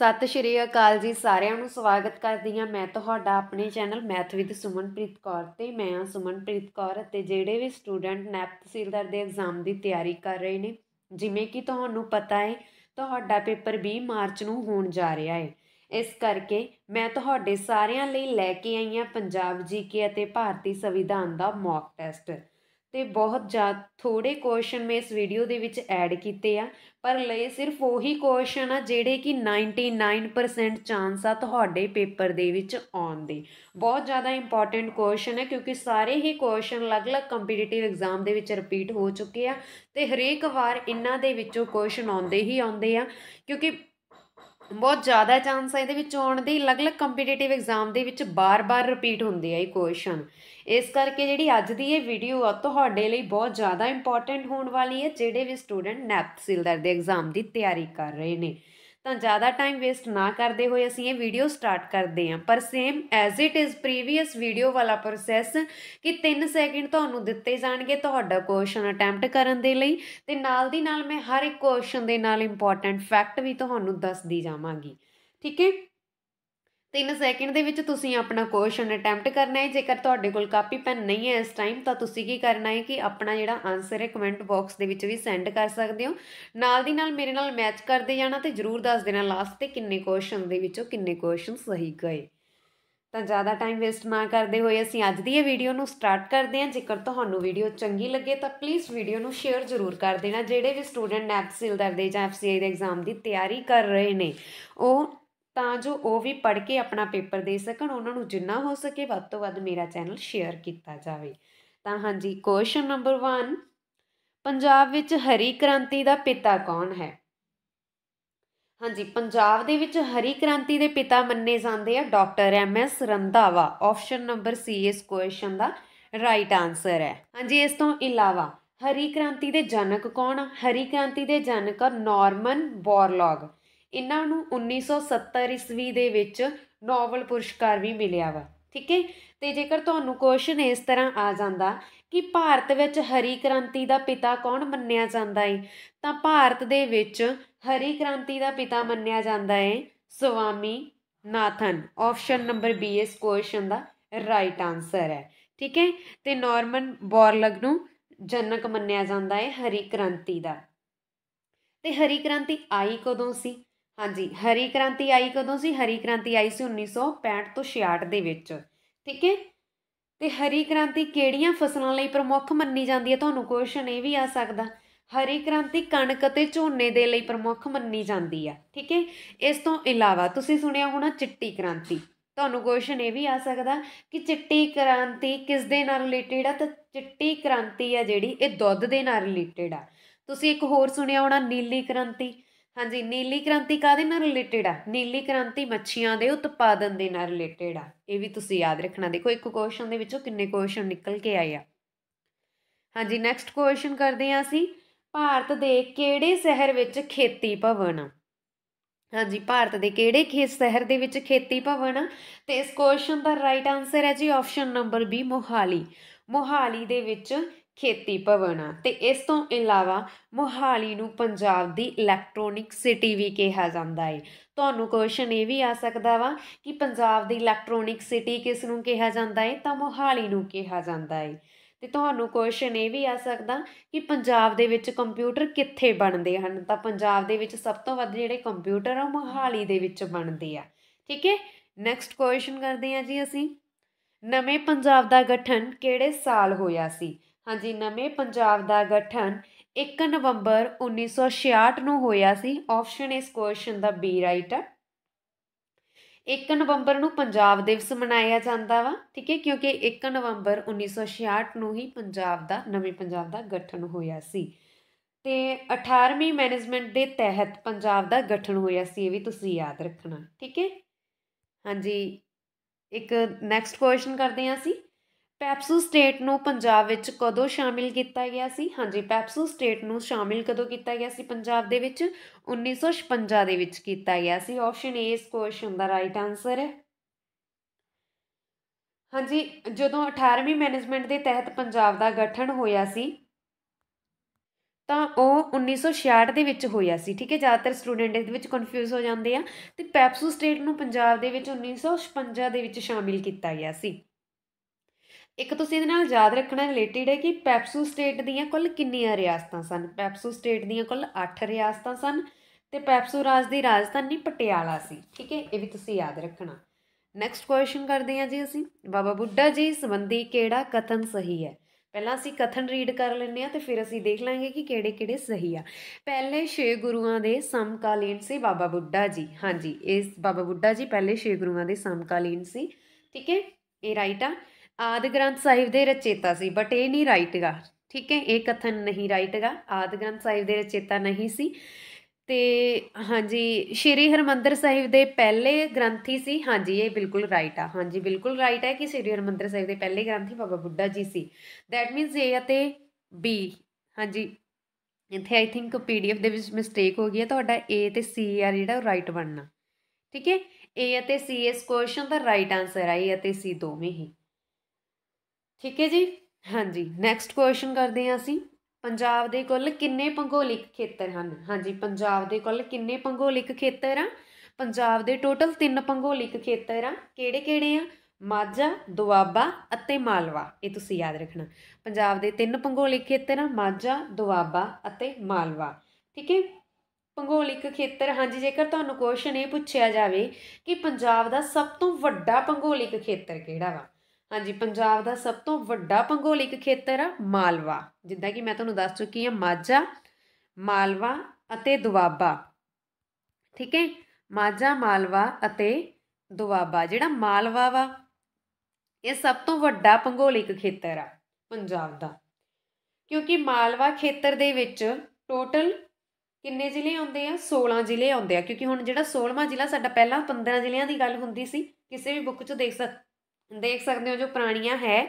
ਸਤਿ ਸ਼੍ਰੀ ਅਕਾਲ ਜੀ ਸਾਰਿਆਂ ਨੂੰ ਸਵਾਗਤ ਕਰਦੀ ਹਾਂ ਮੈਂ ਤੁਹਾਡਾ ਆਪਣੇ channel math with Sumanpreet Kaur ਤੇ ਮੈਂ ਹਾਂ ਸੁਮਨਪ੍ਰੀਤ ਕੌਰ ਅਤੇ ਜਿਹੜੇ ਵੀ ਸਟੂਡੈਂਟ ਨੈਪ ਤਹਿਸੀਲਦਾਰ ਦੇ ਐਗਜ਼ਾਮ ਦੀ ਤਿਆਰੀ ਕਰ ਰਹੇ ਨੇ ਜਿਵੇਂ ਕਿ ਤੁਹਾਨੂੰ ਪਤਾ ਹੈ ਤੁਹਾਡਾ ਪੇਪਰ 20 ਮਾਰਚ ਨੂੰ ਹੋਣ ਜਾ ਰਿਹਾ ਹੈ ਇਸ ਕਰਕੇ ਮੈਂ ਤੁਹਾਡੇ ਸਾਰਿਆਂ ਲਈ ਲੈ ਕੇ ਆਈ ਹਾਂ ਪੰਜਾਬ ਜੀਕੇ ਅਤੇ ਭਾਰਤੀ ਸੰਵਿਧਾਨ ਦਾ ਮੌਕ ਟੈਸਟ ਤੇ ਬਹੁਤ ਜਿਆਦਾ ਥੋੜੇ ਕੁਐਸਚਨ ਮੈਂ ਇਸ ਵੀਡੀਓ ਦੇ ਵਿੱਚ ਐਡ ਕੀਤੇ ਆ ਪਰ ਲਏ ਸਿਰਫ ਉਹੀ ਕੁਐਸਚਨ ਆ ਜਿਹੜੇ ਕਿ 99% ਚਾਂਸ ਆ ਤੁਹਾਡੇ ਪੇਪਰ ਦੇ ਵਿੱਚ ਆਉਣ ਦੇ ਬਹੁਤ ਜ਼ਿਆਦਾ ਇੰਪੋਰਟੈਂਟ ਕੁਐਸਚਨ ਹੈ ਕਿਉਂਕਿ ਸਾਰੇ ਹੀ ਕੁਐਸਚਨ ਅਲੱਗ ਅਲੱਗ-ਅਲੱਗ ਕੰਪੀਟੀਟਿਵ ਐਗਜ਼ਾਮ ਦੇ ਵਿੱਚ ਰਿਪੀਟ ਹੋ ਚੁੱਕੇ ਆ ਤੇ ਹਰੇਕ ਵਾਰ ਇਹਨਾਂ ਦੇ ਵਿੱਚੋਂ ਕੁਐਸਚਨ ਆਉਂਦੇ ਹੀ ਆਉਂਦੇ ਆ ਕਿਉਂਕਿ ਬਹੁਤ ਜ਼ਿਆਦਾ ਚਾਂਸ ਹੈ ਇਹਦੇ ਵਿੱਚ ਆਉਣ ਦੇ ਅਲੱਗ-ਅਲੱਗ ਕੰਪੀਟੀਟਿਵ ਐਗਜ਼ਾਮ ਦੇ ਵਿੱਚ ਬਾਰ-ਬਾਰ ਰਿਪੀਟ ਹੁੰਦੇ ਆ ਇਹ ਕੁਐਸਚਨ ਇਸ ਕਰਕੇ ਜਿਹੜੀ ਅੱਜ ਦੀ ਇਹ ਵੀਡੀਓ ਆ ਤੁਹਾਡੇ ਲਈ ਬਹੁਤ ਜ਼ਿਆਦਾ ਇੰਪੋਰਟੈਂਟ ਹੋਣ ਵਾਲੀ ਹੈ ਜਿਹੜੇ ਵੀ ਸਟੂਡੈਂਟ ਨੈਪਸਿਲਦਰ ਦੇ ਐਗਜ਼ਾਮ ਦੀ ਤਿਆਰੀ ਕਰ ਰਹੇ ਨੇ ਤਾਂ ਜ਼ਿਆਦਾ ਟਾਈਮ ਵੇਸਟ ਨਾ ਕਰਦੇ ਹੋਏ ਅਸੀਂ ਇਹ ਵੀਡੀਓ ਸਟਾਰਟ ਕਰਦੇ ਹਾਂ ਪਰ same as it is previous video ਵਾਲਾ ਪ੍ਰੋਸੈਸ ਕਿ 3 ਸੈਕਿੰਡ ਤੁਹਾਨੂੰ ਦਿੱਤੇ ਜਾਣਗੇ ਤੁਹਾਡਾ ਕੁਐਸਚਨ ਅਟੈਂਪਟ ਕਰਨ ਦੇ ਲਈ ਤੇ ਨਾਲ ਦੀ ਨਾਲ ਮੈਂ ਹਰ ਇੱਕ ਕੁਐਸਚਨ ਦੇ ਨਾਲ ਇੰਪੋਰਟੈਂਟ ਫੈਕਟ ਵੀ ਤੁਹਾਨੂੰ ਦੱਸਦੀ ਜਾਵਾਂਗੀ ਠੀਕ ਹੈ 3 ਸੈਕਿੰਡ ਦੇ ਵਿੱਚ ਤੁਸੀਂ ਆਪਣਾ ਕੁਐਸਚਨ ਅਟੈਂਪਟ ਕਰਨਾ ਹੈ ਜੇਕਰ ਤੁਹਾਡੇ ਕੋਲ ਕਾਪੀ ਪੈਨ ਨਹੀਂ ਹੈ ਇਸ ਟਾਈਮ ਤਾਂ ਤੁਸੀਂ ਕੀ ਕਰਨਾ ਹੈ ਕਿ ਆਪਣਾ ਜਿਹੜਾ ਆਨਸਰ ਹੈ ਕਮੈਂਟ ਬਾਕਸ ਦੇ ਵਿੱਚ ਵੀ ਸੈਂਡ ਕਰ ਸਕਦੇ ਹੋ ਨਾਲ ਦੀ ਨਾਲ ਮੇਰੇ ਨਾਲ ਮੈਚ ਕਰਦੇ ਜਾਣਾ ਤੇ ਜਰੂਰ ਦੱਸ ਦੇਣਾ ਲਾਸਟ ਤੇ ਕਿੰਨੇ ਕੁਐਸਚਨ ਦੇ ਵਿੱਚੋਂ ਕਿੰਨੇ ਕੁਐਸਚਨ ਸਹੀ ਗਏ ਤਾਂ ਜ਼ਿਆਦਾ ਟਾਈਮ ਵੇਸਟ ਨਾ ਕਰਦੇ ਹੋਏ ਅਸੀਂ ਅੱਜ ਦੀ ਇਹ ਵੀਡੀਓ ਨੂੰ ਸਟਾਰਟ ਕਰਦੇ ਹਾਂ ਜੇਕਰ ਤੁਹਾਨੂੰ ਵੀਡੀਓ ਚੰਗੀ ਲੱਗੇ ਤਾਂ ਪਲੀਜ਼ ਵੀਡੀਓ ਨੂੰ ਸ਼ੇਅਰ ਜ਼ਰੂਰ ਕਰ ਦੇਣਾ ਜਿਹੜੇ ਵੀ ਸਟੂਡੈਂਟ ਐਪਸਿਲ ਦਰਦੇ ਜਾਂ ਐਫਸੀਆਈ ਦੇ ਐਗਜ਼ਾਮ ਦੀ ਤਿਆਰੀ ਕਰ ਰਹੇ ਨੇ ਉਹ ਤਾਂ ਜੋ ਉਹ ਵੀ ਪੜ੍ਹ ਕੇ ਆਪਣਾ ਪੇਪਰ ਦੇ ਸਕਣ ਉਹਨਾਂ ਨੂੰ ਜਿੰਨਾ ਹੋ ਸਕੇ ਵੱਧ ਤੋਂ ਵੱਧ ਮੇਰਾ ਚੈਨਲ ਸ਼ੇਅਰ ਕੀਤਾ ਜਾਵੇ ਤਾਂ ਹਾਂਜੀ ਕੁਐਸਚਨ ਨੰਬਰ 1 ਪੰਜਾਬ ਵਿੱਚ ਹਰੀ ਕ੍ਰਾਂਤੀ ਦਾ ਪਿਤਾ ਕੌਣ ਹੈ ਹਾਂਜੀ ਪੰਜਾਬ ਦੇ ਵਿੱਚ ਹਰੀ ਕ੍ਰਾਂਤੀ ਦੇ ਪਿਤਾ ਮੰਨੇ ਜਾਂਦੇ ਆ doctor M S Randhawa option number C ਇਸ ਕੁਐਸਚਨ ਦਾ ਰਾਈਟ ਆਨਸਰ ਹੈ ਹਾਂਜੀ ਇਸ ਤੋਂ ਇਲਾਵਾ ਹਰੀ ਕ੍ਰਾਂਤੀ ਦੇ ਜਨਕ ਕੌਣ ਹਰੀ ਕ੍ਰਾਂਤੀ ਦੇ ਜਨਕ ਨਾਰਮਨ ਬੋਰਲੌਗ ਇਹਨਾਂ ਨੂੰ 1970 ਈਸਵੀ ਦੇ ਵਿੱਚ ਨੋਬਲ ਪੁਰਸਕਾਰ ਵੀ ਮਿਲਿਆ ਵਾ ਠੀਕ ਹੈ ਤੇ ਜੇਕਰ ਤੁਹਾਨੂੰ ਕੁਐਸਚਨ ਇਸ ਤਰ੍ਹਾਂ ਆ ਜਾਂਦਾ ਕਿ ਭਾਰਤ ਵਿੱਚ ਹਰੀ ਕ੍ਰਾਂਤੀ ਦਾ ਪਿਤਾ ਕੌਣ ਮੰਨਿਆ ਜਾਂਦਾ ਹੈ ਤਾਂ ਭਾਰਤ ਦੇ ਵਿੱਚ ਹਰੀ ਕ੍ਰਾਂਤੀ ਦਾ ਪਿਤਾ ਮੰਨਿਆ ਜਾਂਦਾ ਹੈ Swaminathan option number B ਇਸ ਕੁਐਸਚਨ ਦਾ ਰਾਈਟ ਆਨਸਰ ਹੈ ਠੀਕ ਹੈ ਤੇ ਨਾਰਮਨ ਬੋਰਲਗ ਨੂੰ ਜਨਕ ਮੰਨਿਆ ਜਾਂਦਾ ਹੈ ਹਰੀ ਕ੍ਰਾਂਤੀ ਦਾ ਤੇ ਹਰੀ ਕ੍ਰਾਂਤੀ ਆਈ ਕਦੋਂ ਸੀ ਹਾਂਜੀ ਹਰੀ ਕ੍ਰਾਂਤੀ ਆਈ ਕਦੋਂ ਸੀ ਹਰੀ ਕ੍ਰਾਂਤੀ ਆਈ ਸੀ 1965 ਤੋਂ 66 ਦੇ ਵਿੱਚ ਠੀਕ ਹੈ ਤੇ ਹਰੀ ਕ੍ਰਾਂਤੀ ਕਿਹੜੀਆਂ ਫਸਲਾਂ ਲਈ ਪ੍ਰਮੁੱਖ ਮੰਨੀ ਜਾਂਦੀ ਹੈ ਤੁਹਾਨੂੰ ਕੁਐਸਚਨ ਇਹ ਵੀ ਆ ਸਕਦਾ ਹਰੀ ਕ੍ਰਾਂਤੀ ਕਣਕ ਅਤੇ ਝੋਨੇ ਦੇ ਲਈ ਪ੍ਰਮੁੱਖ ਮੰਨੀ ਜਾਂਦੀ ਆ ਠੀਕ ਹੈ ਇਸ ਤੋਂ ਇਲਾਵਾ ਤੁਸੀਂ ਸੁਣਿਆ ਹੋਣਾ ਚਿੱਟੀ ਕ੍ਰਾਂਤੀ ਤੁਹਾਨੂੰ ਕੁਐਸਚਨ ਇਹ ਵੀ ਆ ਸਕਦਾ ਕਿ ਚਿੱਟੀ ਕ੍ਰਾਂਤੀ ਕਿਸ ਦੇ ਨਾਲ ਰਿਲੇਟਡ ਆ ਤਾਂ ਚਿੱਟੀ ਕ੍ਰਾਂਤੀ ਆ ਜਿਹੜੀ ਇਹ ਦੁੱਧ ਦੇ ਨਾਲ ਰਿਲੇਟਡ ਆ ਤੁਸੀਂ ਇੱਕ ਹੋਰ ਸੁਣਿਆ ਹੋਣਾ ਨੀਲੀ ਕ੍ਰਾਂਤੀ ਹਾਂਜੀ ਨੀਲੀ ਕ੍ਰਾਂਤੀ ਕਾਦੇ ਨਾਲ ਰਿਲੇਟਡ ਆ ਨੀਲੀ ਕ੍ਰਾਂਤੀ ਮੱਛੀਆਂ ਦੇ ਉਤਪਾਦਨ ਦੇ ਨਾਲ ਰਿਲੇਟਡ ਆ ਇਹ ਵੀ ਤੁਸੀਂ ਯਾਦ ਰੱਖਣਾ ਦੇਖੋ ਇੱਕ ਕੁਐਸਚਨ ਦੇ ਵਿੱਚੋਂ ਕਿੰਨੇ ਕੁਐਸਚਨ ਨਿਕਲ ਕੇ ਆਏ ਆ ਹਾਂਜੀ ਨੈਕਸਟ ਕੁਐਸਚਨ ਕਰਦੇ ਆ ਅਸੀਂ ਭਾਰਤ ਦੇ ਕਿਹੜੇ ਸ਼ਹਿਰ ਵਿੱਚ ਖੇਤੀ ਭਵਨ ਹਾਂਜੀ ਭਾਰਤ ਦੇ ਕਿਹੜੇ ਖੇਤ ਸ਼ਹਿਰ ਦੇ ਵਿੱਚ ਖੇਤੀ ਭਵਨ ਤੇ ਇਸ ਕੁਐਸਚਨ ਦਾ ਰਾਈਟ ਆਨਸਰ ਹੈ ਜੀ option number B Mohali Mohali ਦੇ ਵਿੱਚ ਖੇਤੀ ਭਵਨ ਤੇ ਇਸ ਤੋਂ ਇਲਾਵਾ ਮੋਹਾਲੀ ਨੂੰ ਪੰਜਾਬ ਦੀ ਇਲੈਕਟ੍ਰੋਨਿਕ ਸਿਟੀ ਵੀ ਕਿਹਾ ਜਾਂਦਾ ਹੈ ਤੁਹਾਨੂੰ ਕੁਐਸਚਨ ਇਹ ਵੀ ਆ ਸਕਦਾ ਵਾ ਕਿ ਪੰਜਾਬ ਦੀ ਇਲੈਕਟ੍ਰੋਨਿਕ ਸਿਟੀ ਕਿਸ ਨੂੰ ਕਿਹਾ ਜਾਂਦਾ ਹੈ ਤਾਂ ਮੋਹਾਲੀ ਨੂੰ ਕਿਹਾ ਜਾਂਦਾ ਹੈ ਤੇ ਤੁਹਾਨੂੰ ਕੁਐਸਚਨ ਇਹ ਵੀ ਆ ਸਕਦਾ ਕਿ ਪੰਜਾਬ ਦੇ ਵਿੱਚ ਕੰਪਿਊਟਰ ਕਿੱਥੇ ਬਣਦੇ ਹਨ ਤਾਂ ਪੰਜਾਬ ਦੇ ਵਿੱਚ ਸਭ ਤੋਂ ਵੱਧ ਜਿਹੜੇ ਕੰਪਿਊਟਰ ਆ ਮੋਹਾਲੀ ਦੇ ਵਿੱਚ ਬਣਦੇ ਆ ਠੀਕ ਹੈ ਨੈਕਸਟ ਕੁਐਸਚਨ ਕਰਦੇ ਆ ਜੀ ਅਸੀਂ ਨਵੇਂ ਪੰਜਾਬ ਦਾ ਗਠਨ ਕਿਹੜੇ ਸਾਲ ਹੋਇਆ ਸੀ ਹਾਂਜੀ ਨਵੇਂ ਪੰਜਾਬ ਦਾ ਗਠਨ 1 ਨਵੰਬਰ 1966 ਨੂੰ ਹੋਇਆ ਸੀ ਆਪਸ਼ਨ ਇਸ ਕੁਐਸਚਨ ਦਾ ਬੀ ਰਾਈਟ ਹੈ 1 ਨਵੰਬਰ ਨੂੰ ਪੰਜਾਬ ਦਿਵਸ ਮਨਾਇਆ ਜਾਂਦਾ ਵਾ ਠੀਕ ਹੈ ਕਿਉਂਕਿ 1 ਨਵੰਬਰ 1966 ਨੂੰ ਹੀ ਪੰਜਾਬ ਦਾ ਨਵੇਂ ਪੰਜਾਬ ਦਾ ਗਠਨ ਹੋਇਆ ਸੀ ਤੇ 18ਵੀਂ ਮੈਨੇਜਮੈਂਟ ਦੇ ਤਹਿਤ ਪੰਜਾਬ ਦਾ ਗਠਨ ਹੋਇਆ ਸੀ ਇਹ ਵੀ ਤੁਸੀਂ ਯਾਦ ਰੱਖਣਾ ਠੀਕ ਹੈ ਹਾਂਜੀ ਇੱਕ ਨੈਕਸਟ ਕੁਐਸਚਨ ਕਰਦੇ ਹਾਂ ਅਸੀਂ ਪੈਪਸੂ ਸਟੇਟ ਨੂੰ ਪੰਜਾਬ ਵਿੱਚ ਕਦੋਂ ਸ਼ਾਮਿਲ ਕੀਤਾ ਗਿਆ ਸੀ ਹਾਂਜੀ ਪੈਪਸੂ ਸਟੇਟ ਨੂੰ ਸ਼ਾਮਿਲ ਕਦੋਂ ਕੀਤਾ ਗਿਆ ਸੀ ਪੰਜਾਬ ਦੇ ਵਿੱਚ 1956 ਦੇ ਵਿੱਚ ਕੀਤਾ ਗਿਆ ਸੀ ਆਪਸ਼ਨ ਏ ਇਸ ਕੁਐਸਚਨ ਦਾ ਰਾਈਟ ਆਨਸਰ ਹੈ ਹਾਂਜੀ ਜਦੋਂ 18ਵੀਂ ਮੈਨੇਜਮੈਂਟ ਦੇ ਤਹਿਤ ਪੰਜਾਬ ਦਾ ਗਠਨ ਹੋਇਆ ਸੀ ਤਾਂ ਉਹ 1966 ਦੇ ਵਿੱਚ ਹੋਇਆ ਸੀ ਠੀਕ ਹੈ ਜ਼ਿਆਦਾਤਰ ਸਟੂਡੈਂਟ ਇਸ ਦੇ ਵਿੱਚ ਕਨਫਿਊਜ਼ ਹੋ ਜਾਂਦੇ ਆ ਤੇ ਪੈਪਸੂ ਸਟੇਟ ਨੂੰ ਪੰਜਾਬ ਦੇ ਵਿੱਚ 1956 ਦੇ ਵਿੱਚ ਸ਼ਾਮਿਲ ਕੀਤਾ ਗਿਆ ਸੀ ਇੱਕ ਤੁਸੀਂ ਇਹਦੇ ਨਾਲ ਯਾਦ ਰੱਖਣਾ ਰਿਲੇਟਡ ਹੈ ਕਿ ਪੈਪਸੂ ਸਟੇਟ ਦੀਆਂ ਕੁੱਲ ਕਿੰਨੀਆਂ ਰਿਆਸਤਾਂ ਸਨ ਪੈਪਸੂ ਸਟੇਟ ਦੀਆਂ ਕੁੱਲ 8 ਰਿਆਸਤਾਂ ਸਨ ਤੇ ਪੈਪਸੂ ਰਾਜ ਦੀ ਰਾਜਧਾਨੀ ਪਟਿਆਲਾ ਸੀ ਠੀਕ ਹੈ ਇਹ ਵੀ ਤੁਸੀਂ ਯਾਦ ਰੱਖਣਾ ਨੈਕਸਟ ਕੁਐਸਚਨ ਕਰਦੇ ਹਾਂ ਜੀ ਅਸੀਂ ਬਾਬਾ ਬੁੱਢਾ ਜੀ ਸੰਬੰਧੀ ਕਿਹੜਾ ਕਥਨ ਸਹੀ ਹੈ ਪਹਿਲਾਂ ਅਸੀਂ ਕਥਨ ਰੀਡ ਕਰ ਲੈਂਦੇ ਆ ਤੇ ਫਿਰ ਅਸੀਂ ਦੇਖ ਲਾਂਗੇ ਕਿ ਕਿਹੜੇ ਕਿਹੜੇ ਸਹੀ ਆ ਪਹਿਲੇ 6 ਗੁਰੂਆਂ ਦੇ ਸਮਕਾਲੀਨ ਸੀ ਬਾਬਾ ਬੁੱਢਾ ਜੀ ਹਾਂਜੀ ਇਸ ਬਾਬਾ ਬੁੱਢਾ ਜੀ ਪਹਿਲੇ 6 ਗੁਰੂਆਂ ਦੇ ਸਮਕਾਲੀਨ ਸੀ ਠੀਕ ਹੈ ਇਹ ਰਾਈਟ ਆ ਆਦਿ ਗ੍ਰੰਥ ਸਾਹਿਬ ਦੇ ਰਚੇਤਾ ਸੀ ਬਟ ਇਹ ਨਹੀਂ ਰਾਈਟ ਹੈਗਾ ਠੀਕ ਹੈ ਇਹ ਕਥਨ ਨਹੀਂ ਰਾਈਟ ਹੈਗਾ ਆਦਿ ਗ੍ਰੰਥ ਸਾਹਿਬ ਦੇ ਰਚੇਤਾ ਨਹੀਂ ਸੀ ਤੇ ਹਾਂਜੀ ਸ਼੍ਰੀ ਹਰਮੰਦਰ ਸਾਹਿਬ ਦੇ ਪਹਿਲੇ ਗ੍ਰੰਥੀ ਸੀ ਹਾਂਜੀ ਇਹ ਬਿਲਕੁਲ ਰਾਈਟ ਆ ਹਾਂਜੀ ਬਿਲਕੁਲ ਰਾਈਟ ਹੈ ਕਿ ਸ਼੍ਰੀ ਹਰਮੰਦਰ ਸਾਹਿਬ ਦੇ ਪਹਿਲੇ ਗ੍ਰੰਥੀ ਬਾਬਾ ਬੁੱਢਾ ਜੀ ਸੀ ਦੈਟ ਮੀਨਸ ਏ ਅਤੇ ਬੀ ਹਾਂਜੀ ਇੱਥੇ ਆਈ ਥਿੰਕ ਪੀਡੀਐਫ ਦੇ ਵਿੱਚ ਮਿਸਟੇਕ ਹੋ ਗਈ ਹੈ ਤੁਹਾਡਾ ਏ ਤੇ ਸੀ ਆ ਜਿਹੜਾ ਰਾਈਟ ਬਣਨਾ ਠੀਕ ਹੈ ਏ ਅਤੇ ਸੀ ਇਸ ਕੁਐਸਚਨ ਦਾ ਰਾਈਟ ਆਨਸਰ ਆ ਏ ਅਤੇ ਸੀ ਦੋਵੇਂ ਹੀ ਠੀਕ ਹੈ ਜੀ ਹਾਂਜੀ ਨੈਕਸਟ ਕੁਐਸਚਨ ਕਰਦੇ ਹਾਂ ਅਸੀਂ ਪੰਜਾਬ ਦੇ ਕੁੱਲ ਕਿੰਨੇ ਭੂਗੋਲਿਕ ਖੇਤਰ ਹਨ ਹਾਂਜੀ ਪੰਜਾਬ ਦੇ ਕੁੱਲ ਕਿੰਨੇ ਭੂਗੋਲਿਕ ਖੇਤਰ ਆ ਪੰਜਾਬ ਦੇ ਟੋਟਲ 3 ਭੂਗੋਲਿਕ ਖੇਤਰ ਆ ਕਿਹੜੇ-ਕਿਹੜੇ ਆ ਮਾਝਾ ਦੁਆਬਾ ਅਤੇ ਮਾਲਵਾ ਇਹ ਤੁਸੀਂ ਯਾਦ ਰੱਖਣਾ ਪੰਜਾਬ ਦੇ ਤਿੰਨ ਭੂਗੋਲਿਕ ਖੇਤਰ ਆ ਮਾਝਾ ਦੁਆਬਾ ਅਤੇ ਮਾਲਵਾ ਠੀਕ ਹੈ ਭੂਗੋਲਿਕ ਖੇਤਰ ਹਾਂਜੀ ਜੇਕਰ ਤੁਹਾਨੂੰ ਕੁਐਸਚਨ ਇਹ ਪੁੱਛਿਆ ਜਾਵੇ ਕਿ ਪੰਜਾਬ ਦਾ ਸਭ ਤੋਂ ਵੱਡਾ ਭੂਗੋਲਿਕ ਖੇਤਰ ਕਿਹੜਾ ਵਾ ਹਾਂਜੀ ਪੰਜਾਬ ਦਾ ਸਭ ਤੋਂ ਵੱਡਾ ਭੂਗੋਲਿਕ ਖੇਤਰ ਆ ਮਾਲਵਾ ਜਿੱਦਾਂ ਕਿ ਮੈਂ ਤੁਹਾਨੂੰ ਦੱਸ ਚੁੱਕੀ ਹਾਂ ਮਾਝਾ ਮਾਲਵਾ ਅਤੇ ਦੁਆਬਾ ਠੀਕ ਹੈ ਮਾਝਾ ਮਾਲਵਾ ਅਤੇ ਦੁਆਬਾ ਜਿਹੜਾ ਮਾਲਵਾ ਵਾ ਇਹ ਸਭ ਤੋਂ ਵੱਡਾ ਭੂਗੋਲਿਕ ਖੇਤਰ ਆ ਪੰਜਾਬ ਦਾ ਕਿਉਂਕਿ ਮਾਲਵਾ ਖੇਤਰ ਦੇ ਵਿੱਚ ਟੋਟਲ ਕਿੰਨੇ ਜ਼ਿਲ੍ਹੇ ਆਉਂਦੇ ਆ 16 ਜ਼ਿਲ੍ਹੇ ਆਉਂਦੇ ਆ ਕਿਉਂਕਿ ਹੁਣ ਜਿਹੜਾ 16ਵਾਂ ਜ਼ਿਲ੍ਹਾ ਸਾਡਾ ਪਹਿਲਾਂ 15 ਜ਼ਿਲ੍ਹਿਆਂ ਦੀ ਗੱਲ ਹੁੰਦੀ ਸੀ ਕਿਸੇ ਵੀ ਬੁੱਕ 'ਚ ਦੇਖ ਸਕ ਦੇਖ ਸਕਦੇ ਹੋ ਜੋ ਪ੍ਰਾਣੀਆਂ ਹੈ